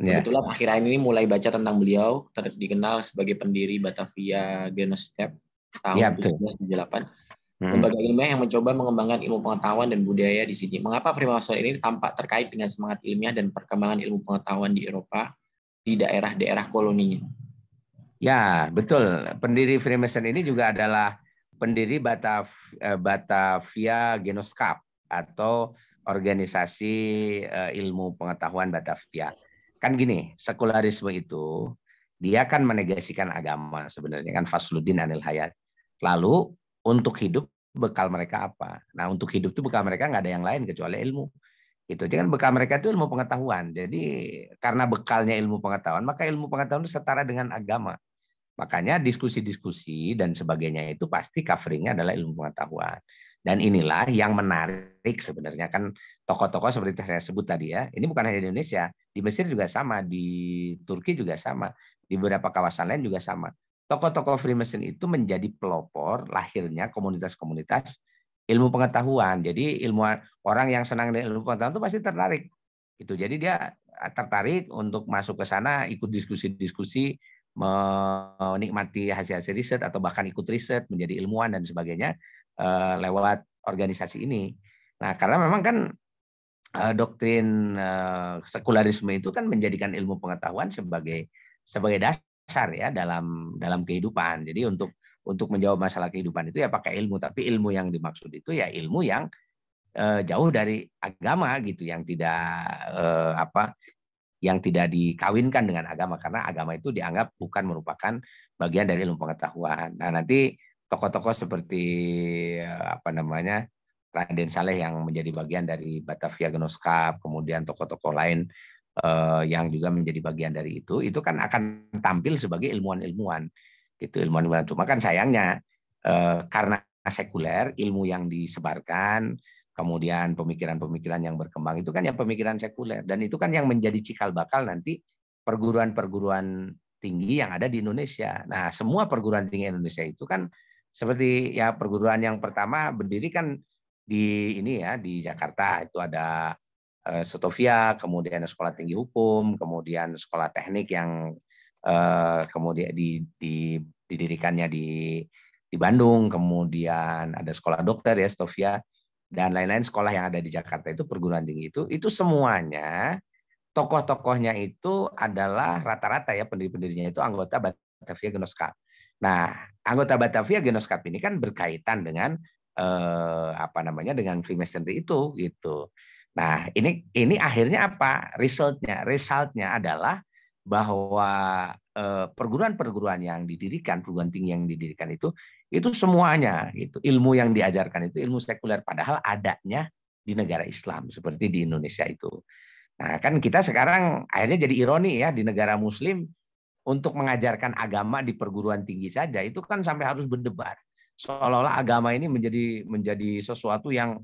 Ya. Kebetulan akhir-akhir ini mulai baca tentang beliau, ter, dikenal sebagai pendiri Batavia Genostep tahun ya, 1978. Hmm. ilmiah yang mencoba mengembangkan ilmu pengetahuan dan budaya di sini. Mengapa Freemason ini tampak terkait dengan semangat ilmiah dan perkembangan ilmu pengetahuan di Eropa di daerah-daerah koloninya? Ya, betul. Pendiri Freemason ini juga adalah pendiri Batav, eh, Batavia Genoskap atau organisasi eh, ilmu pengetahuan Batavia. Kan gini, sekularisme itu dia kan menegasikan agama sebenarnya kan Fasluddin Anil Hayat. Lalu untuk hidup bekal mereka apa? Nah untuk hidup itu bekal mereka nggak ada yang lain kecuali ilmu. Itu jangan kan bekal mereka itu ilmu pengetahuan. Jadi karena bekalnya ilmu pengetahuan maka ilmu pengetahuan itu setara dengan agama. Makanya diskusi-diskusi dan sebagainya itu pasti coveringnya adalah ilmu pengetahuan. Dan hmm. inilah yang menarik sebenarnya kan tokoh-tokoh seperti saya sebut tadi ya. Ini bukan hanya di Indonesia, di Mesir juga sama, di Turki juga sama, di beberapa kawasan lain juga sama. Tokoh-tokoh Freemason itu menjadi pelopor lahirnya komunitas-komunitas ilmu pengetahuan. Jadi ilmu orang yang senang dengan ilmu pengetahuan itu pasti tertarik. Itu jadi dia tertarik untuk masuk ke sana, ikut diskusi-diskusi, menikmati hasil-hasil riset atau bahkan ikut riset menjadi ilmuwan dan sebagainya eh, lewat organisasi ini. Nah, karena memang kan eh, doktrin eh, sekularisme itu kan menjadikan ilmu pengetahuan sebagai sebagai dasar ya dalam dalam kehidupan. Jadi untuk untuk menjawab masalah kehidupan itu ya pakai ilmu, tapi ilmu yang dimaksud itu ya ilmu yang jauh dari agama gitu yang tidak apa yang tidak dikawinkan dengan agama karena agama itu dianggap bukan merupakan bagian dari ilmu pengetahuan. Nah, nanti tokoh-tokoh seperti eh, apa namanya? Raden Saleh yang menjadi bagian dari Batavia Genoskap, kemudian tokoh-tokoh lain eh, yang juga menjadi bagian dari itu, itu kan akan tampil sebagai ilmuwan-ilmuwan. Itu ilmuwan-ilmuwan. Cuma kan sayangnya eh, karena sekuler, ilmu yang disebarkan kemudian pemikiran-pemikiran yang berkembang itu kan yang pemikiran sekuler dan itu kan yang menjadi cikal bakal nanti perguruan-perguruan tinggi yang ada di Indonesia. Nah, semua perguruan tinggi Indonesia itu kan seperti ya perguruan yang pertama berdiri kan di ini ya di Jakarta itu ada eh, Sotofia, kemudian Sekolah Tinggi Hukum, kemudian Sekolah Teknik yang eh, kemudian di, di didirikannya di di Bandung, kemudian ada Sekolah Dokter ya Sotofia dan hmm. lain-lain sekolah yang ada di Jakarta itu perguruan tinggi itu itu semuanya tokoh-tokohnya itu adalah rata-rata ya pendiri-pendirinya itu anggota Batavia Genoskap. Nah, anggota Batavia Genoskap ini kan berkaitan dengan eh, apa namanya dengan Freemasonry itu gitu. Nah, ini ini akhirnya apa? Resultnya, resultnya adalah bahwa eh, perguruan-perguruan yang didirikan, perguruan tinggi yang didirikan itu itu semuanya, itu ilmu yang diajarkan itu ilmu sekuler padahal adanya di negara Islam seperti di Indonesia itu. Nah, kan kita sekarang akhirnya jadi ironi ya di negara muslim untuk mengajarkan agama di perguruan tinggi saja itu kan sampai harus berdebat. Seolah-olah agama ini menjadi menjadi sesuatu yang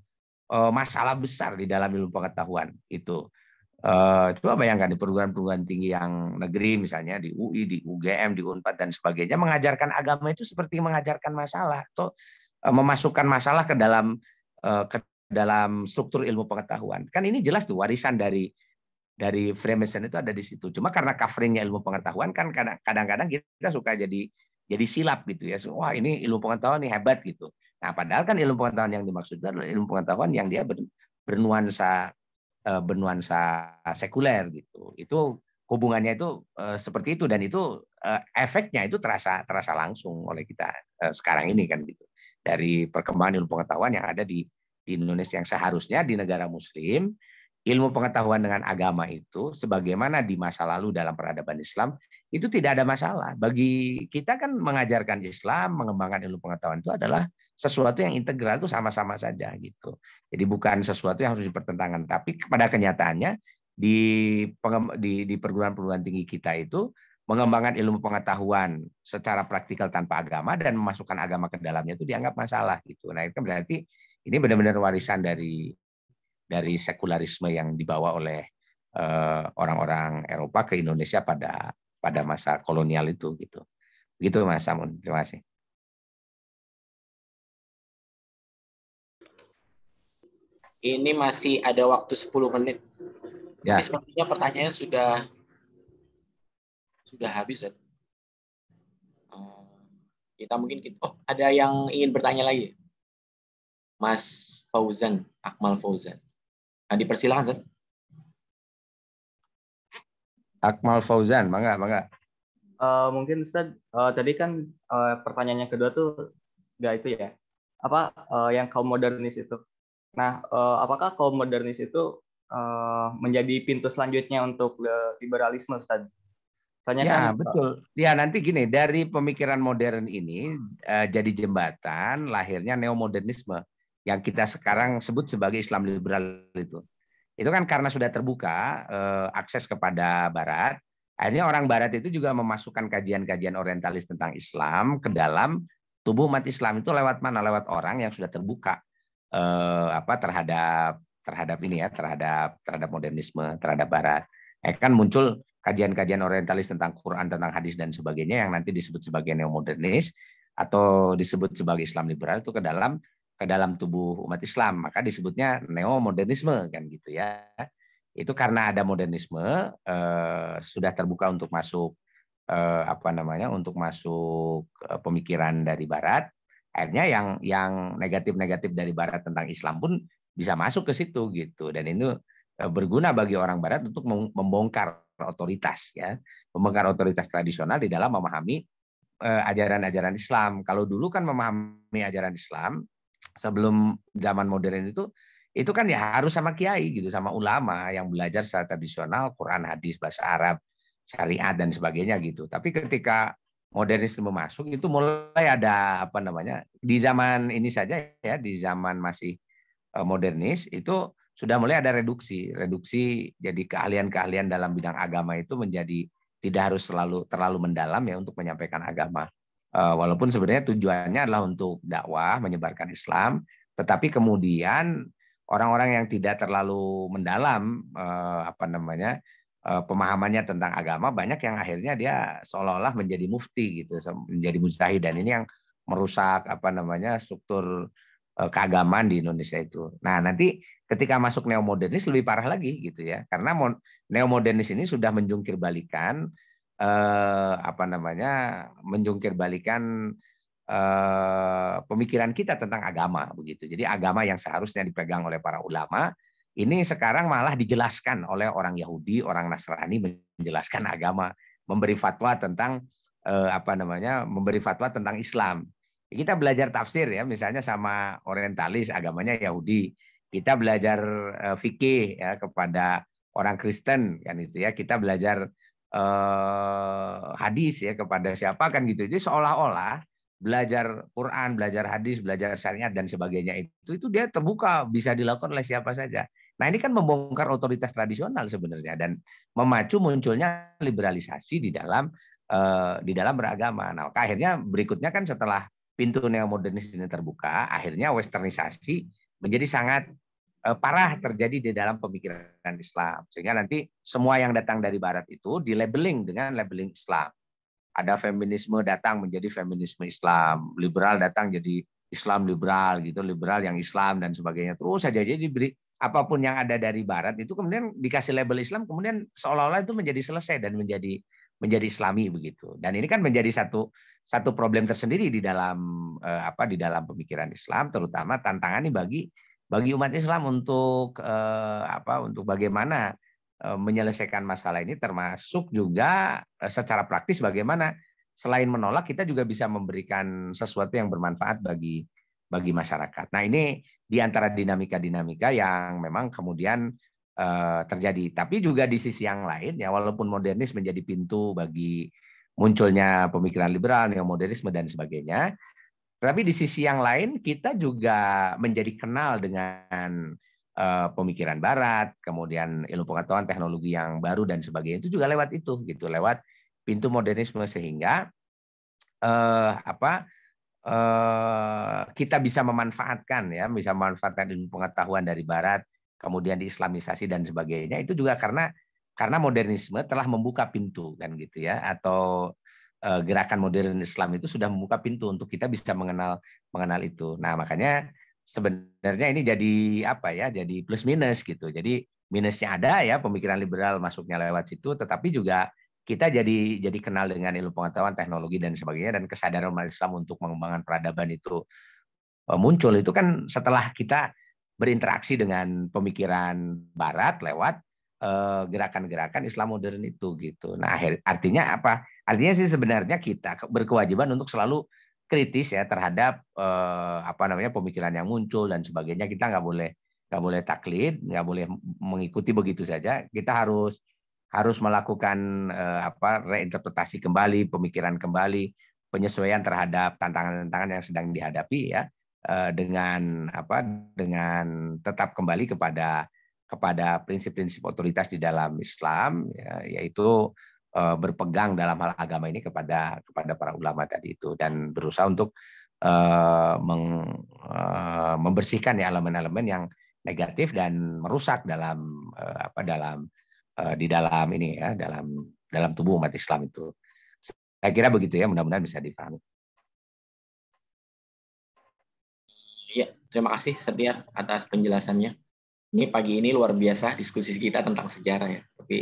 eh, masalah besar di dalam ilmu pengetahuan itu. Eh, coba bayangkan di perguruan-perguruan tinggi yang negeri misalnya di UI, di UGM, di Unpad dan sebagainya mengajarkan agama itu seperti mengajarkan masalah atau eh, memasukkan masalah ke dalam eh, ke dalam struktur ilmu pengetahuan. Kan ini jelas tuh warisan dari dari Freemason itu ada di situ. Cuma karena coveringnya ilmu pengetahuan kan kadang-kadang kita suka jadi jadi silap gitu ya. Wah ini ilmu pengetahuan ini hebat gitu. Nah padahal kan ilmu pengetahuan yang dimaksud adalah ilmu pengetahuan yang dia bernuansa Eh, benuansa sekuler gitu. Itu hubungannya itu eh, seperti itu dan itu eh, efeknya itu terasa terasa langsung oleh kita sekarang ini kan gitu. Dari perkembangan ilmu pengetahuan yang ada di, di Indonesia yang seharusnya di negara muslim, ilmu pengetahuan dengan agama itu sebagaimana di masa lalu dalam peradaban Islam itu tidak ada masalah. Bagi kita kan mengajarkan Islam, mengembangkan ilmu pengetahuan itu adalah sesuatu yang integral itu sama-sama saja gitu. Jadi bukan sesuatu yang harus dipertentangkan, tapi pada kenyataannya di di, di perguruan-perguruan tinggi kita itu mengembangkan ilmu pengetahuan secara praktikal tanpa agama dan memasukkan agama ke dalamnya itu dianggap masalah gitu. Nah itu berarti ini benar-benar warisan dari dari sekularisme yang dibawa oleh eh, orang-orang uh, Eropa ke Indonesia pada pada masa kolonial itu gitu. Begitu Mas Samun, terima kasih. Ini masih ada waktu 10 menit. Ya. sepertinya pertanyaan sudah sudah habis. Ya? Kita mungkin kita, oh ada yang ingin bertanya lagi, Mas Fauzan, Akmal Fauzan. Nah, dipersilakan, Zat. Akmal Fauzan, mangga, mangga. Uh, mungkin Ustaz, uh, tadi kan uh, pertanyaannya kedua tuh enggak itu ya. Apa uh, yang kaum modernis itu? Nah, uh, apakah kaum modernis itu uh, menjadi pintu selanjutnya untuk liberalisme, Ustaz? Tanya ya, kan, eh, betul. Ya, nanti gini, dari pemikiran modern ini uh, jadi jembatan lahirnya neomodernisme yang kita sekarang sebut sebagai Islam liberal itu. Itu kan karena sudah terbuka uh, akses kepada barat, akhirnya orang barat itu juga memasukkan kajian-kajian orientalis tentang Islam ke dalam tubuh umat Islam itu lewat mana? Lewat orang yang sudah terbuka eh, apa terhadap terhadap ini ya terhadap terhadap modernisme terhadap barat eh, kan muncul kajian-kajian orientalis tentang Quran tentang hadis dan sebagainya yang nanti disebut sebagai neo neomodernis atau disebut sebagai Islam liberal itu ke dalam ke dalam tubuh umat Islam maka disebutnya neo modernisme kan gitu ya itu karena ada modernisme eh, sudah terbuka untuk masuk eh, apa namanya untuk masuk eh, pemikiran dari Barat akhirnya yang yang negatif-negatif dari Barat tentang Islam pun bisa masuk ke situ gitu dan itu e, berguna bagi orang Barat untuk membongkar otoritas ya membongkar otoritas tradisional di dalam memahami e, ajaran-ajaran Islam kalau dulu kan memahami ajaran Islam sebelum zaman modern itu itu kan ya harus sama kiai gitu sama ulama yang belajar secara tradisional Quran hadis bahasa Arab syariat dan sebagainya gitu tapi ketika modernisme masuk itu mulai ada apa namanya di zaman ini saja ya di zaman masih eh, modernis itu sudah mulai ada reduksi reduksi jadi keahlian-keahlian dalam bidang agama itu menjadi tidak harus selalu terlalu mendalam ya untuk menyampaikan agama eh, walaupun sebenarnya tujuannya adalah untuk dakwah menyebarkan Islam tetapi kemudian orang-orang yang tidak terlalu mendalam eh, apa namanya Eh, pemahamannya tentang agama banyak yang akhirnya dia seolah-olah menjadi mufti gitu menjadi mujtahid dan ini yang merusak apa namanya struktur eh, keagamaan di Indonesia itu. Nah nanti ketika masuk neomodernis lebih parah lagi gitu ya karena neomodernis ini sudah menjungkir balikan eh, apa namanya menjungkir balikan eh, pemikiran kita tentang agama begitu. Jadi agama yang seharusnya dipegang oleh para ulama ini sekarang malah dijelaskan oleh orang Yahudi, orang Nasrani menjelaskan agama, memberi fatwa tentang eh, apa namanya, memberi fatwa tentang Islam. Kita belajar tafsir ya, misalnya sama Orientalis agamanya Yahudi. Kita belajar eh, fikih ya kepada orang Kristen kan itu ya. Kita belajar eh, hadis ya kepada siapa kan gitu. Jadi seolah-olah belajar Quran, belajar hadis, belajar syariat dan sebagainya itu itu dia terbuka bisa dilakukan oleh siapa saja. Nah ini kan membongkar otoritas tradisional sebenarnya dan memacu munculnya liberalisasi di dalam eh, di dalam beragama. Nah akhirnya berikutnya kan setelah pintu neomodernis ini terbuka, akhirnya westernisasi menjadi sangat eh, parah terjadi di dalam pemikiran Islam sehingga nanti semua yang datang dari Barat itu di dilabeling dengan labeling Islam. Ada feminisme datang menjadi feminisme Islam, liberal datang jadi Islam liberal gitu, liberal yang Islam dan sebagainya terus saja jadi apapun yang ada dari Barat itu kemudian dikasih label Islam, kemudian seolah-olah itu menjadi selesai dan menjadi menjadi Islami begitu. Dan ini kan menjadi satu satu problem tersendiri di dalam eh, apa di dalam pemikiran Islam, terutama tantangan ini bagi bagi umat Islam untuk eh, apa untuk bagaimana eh, menyelesaikan masalah ini, termasuk juga secara praktis bagaimana selain menolak kita juga bisa memberikan sesuatu yang bermanfaat bagi bagi masyarakat. Nah ini di antara dinamika-dinamika yang memang kemudian uh, terjadi. Tapi juga di sisi yang lain, ya walaupun modernis menjadi pintu bagi munculnya pemikiran liberal, neomodernisme dan sebagainya, tapi di sisi yang lain kita juga menjadi kenal dengan eh, pemikiran Barat, kemudian ilmu pengetahuan, teknologi yang baru dan sebagainya itu juga lewat itu, gitu, lewat pintu modernisme sehingga eh, apa Eh, kita bisa memanfaatkan ya, bisa memanfaatkan ilmu pengetahuan dari Barat, kemudian diislamisasi dan sebagainya itu juga karena karena modernisme telah membuka pintu kan gitu ya atau eh, gerakan modern Islam itu sudah membuka pintu untuk kita bisa mengenal mengenal itu. Nah makanya sebenarnya ini jadi apa ya? Jadi plus minus gitu. Jadi minusnya ada ya pemikiran liberal masuknya lewat situ, tetapi juga kita jadi jadi kenal dengan ilmu pengetahuan teknologi dan sebagainya dan kesadaran umat Islam untuk mengembangkan peradaban itu e, muncul itu kan setelah kita berinteraksi dengan pemikiran Barat lewat e, gerakan-gerakan Islam modern itu gitu. Nah artinya apa? Artinya sih sebenarnya kita berkewajiban untuk selalu kritis ya terhadap e, apa namanya pemikiran yang muncul dan sebagainya. Kita nggak boleh nggak boleh taklid, nggak boleh mengikuti begitu saja. Kita harus harus melakukan uh, apa reinterpretasi kembali, pemikiran kembali, penyesuaian terhadap tantangan-tantangan yang sedang dihadapi ya uh, dengan apa dengan tetap kembali kepada kepada prinsip-prinsip otoritas di dalam Islam ya, yaitu uh, berpegang dalam hal agama ini kepada kepada para ulama tadi itu dan berusaha untuk Uh, meng, uh, membersihkan ya elemen-elemen yang negatif dan merusak dalam uh, apa dalam Eh, di dalam ini ya dalam dalam tubuh umat Islam itu. Saya kira begitu ya, mudah-mudahan bisa dipahami. ya terima kasih Setia atas penjelasannya. Ini pagi ini luar biasa diskusi kita tentang sejarah ya. Tapi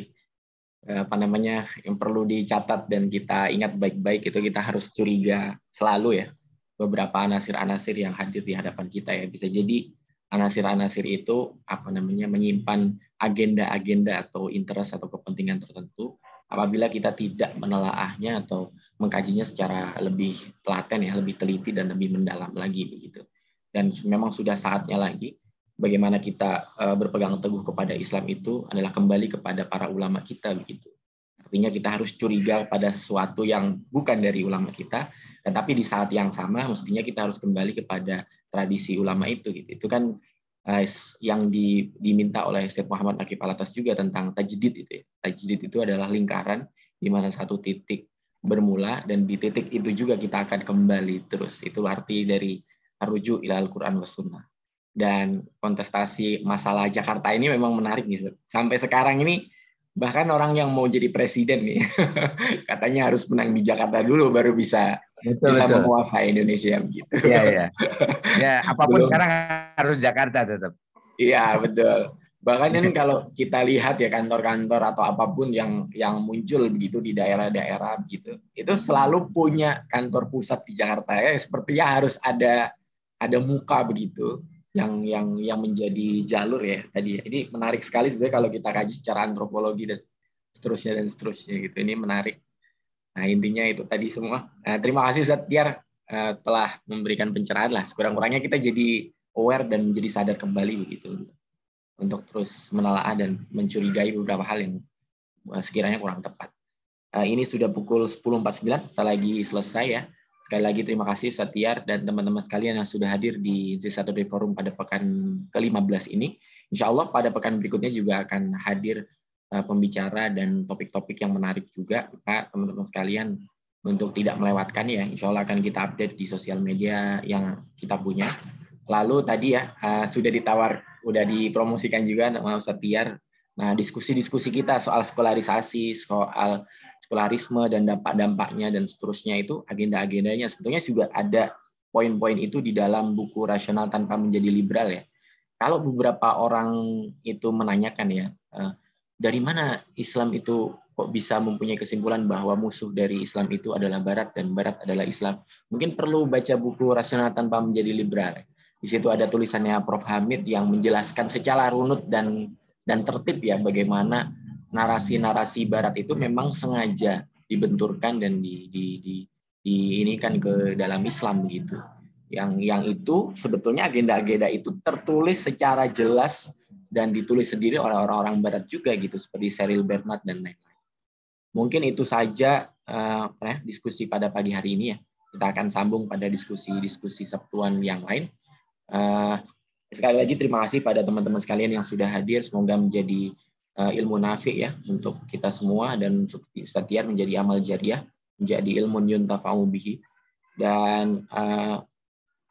eh, apa namanya yang perlu dicatat dan kita ingat baik-baik itu kita harus curiga selalu ya beberapa anasir-anasir yang hadir di hadapan kita ya bisa jadi anasir-anasir itu apa namanya menyimpan agenda-agenda atau interest atau kepentingan tertentu apabila kita tidak menelaahnya atau mengkajinya secara lebih telaten ya lebih teliti dan lebih mendalam lagi begitu dan memang sudah saatnya lagi bagaimana kita eh, berpegang teguh kepada Islam itu adalah kembali kepada para ulama kita begitu artinya kita harus curiga pada sesuatu yang bukan dari ulama kita tetapi di saat yang sama mestinya kita harus kembali kepada tradisi ulama itu gitu. Itu kan eh, yang di, diminta oleh Syekh Muhammad Akif Alatas juga tentang tajdid itu. Ya. Tajdid itu adalah lingkaran di mana satu titik bermula dan di titik itu juga kita akan kembali terus. Itu arti dari rujuk ilal quran was sunnah. Dan kontestasi masalah Jakarta ini memang menarik nih. Sampai sekarang ini bahkan orang yang mau jadi presiden nih katanya harus menang di Jakarta dulu baru bisa betul, bisa betul. menguasai Indonesia gitu. Iya iya. Ya apapun Belum. sekarang harus Jakarta tetap. Iya betul. Bahkan ini kalau kita lihat ya kantor-kantor atau apapun yang yang muncul begitu di daerah-daerah gitu itu selalu punya kantor pusat di Jakarta ya. Sepertinya harus ada ada muka begitu yang yang yang menjadi jalur ya tadi. Ini menarik sekali sebenarnya kalau kita kaji secara antropologi dan seterusnya dan seterusnya gitu. Ini menarik. Nah intinya itu tadi semua. Nah, terima kasih Zatiar uh, eh, telah memberikan pencerahan lah. Sekurang-kurangnya kita jadi aware dan jadi sadar kembali begitu untuk, terus menelaah dan mencurigai beberapa hal yang eh, sekiranya kurang tepat. Uh, ini sudah pukul 10.49, kita lagi selesai ya. Sekali lagi terima kasih Satiar dan teman-teman sekalian yang sudah hadir di C1 Day Forum pada pekan ke-15 ini. Insya Allah pada pekan berikutnya juga akan hadir eh, pembicara dan topik-topik yang menarik juga. Maka teman-teman sekalian untuk tidak melewatkan ya, insya Allah akan kita update di sosial media yang kita punya. Lalu tadi ya eh, sudah ditawar, sudah dipromosikan juga sama Satiar. Nah diskusi-diskusi kita soal sekularisasi, soal sekularisme dan dampak-dampaknya dan seterusnya itu agenda-agendanya sebetulnya juga ada poin-poin itu di dalam buku rasional tanpa menjadi liberal ya. Kalau beberapa orang itu menanyakan ya, eh, dari mana Islam itu kok bisa mempunyai kesimpulan bahwa musuh dari Islam itu adalah Barat dan Barat adalah Islam. Mungkin perlu baca buku Rasional Tanpa Menjadi Liberal. Di situ ada tulisannya Prof. Hamid yang menjelaskan secara runut dan dan tertib ya bagaimana narasi-narasi Barat itu memang sengaja dibenturkan dan di, di, di, di ini kan ke dalam Islam begitu. Yang yang itu sebetulnya agenda-agenda itu tertulis secara jelas dan ditulis sendiri oleh orang-orang Barat juga gitu seperti Cyril Bernard dan lain-lain. Mungkin itu saja eh, eh, diskusi pada pagi hari ini ya. Kita akan sambung pada diskusi-diskusi Sabtuan yang lain. Eh, sekali lagi terima kasih pada teman-teman sekalian yang sudah hadir. Semoga menjadi Eh, ilmu nafi ya untuk kita semua dan untuk Ustaz menjadi amal jariah, menjadi ilmu yuntafa'u bihi. Dan uh,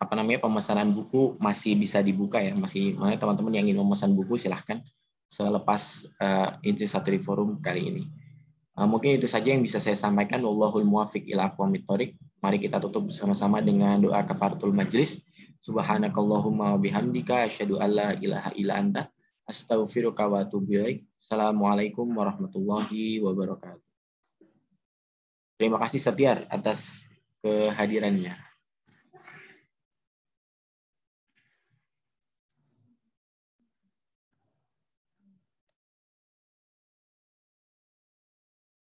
apa namanya pemesanan buku masih bisa dibuka ya, masih mana teman-teman yang ingin memesan buku silahkan selepas uh, eh, satri Forum kali ini. Uh, mungkin itu saja yang bisa saya sampaikan. Wallahul muwafiq ila aqwamit Mari kita tutup bersama-sama dengan doa kafaratul majlis. Subhanakallahumma wa bihamdika asyhadu alla ilaha illa anta Assalamualaikum warahmatullahi wabarakatuh. Terima kasih Setiar atas kehadirannya.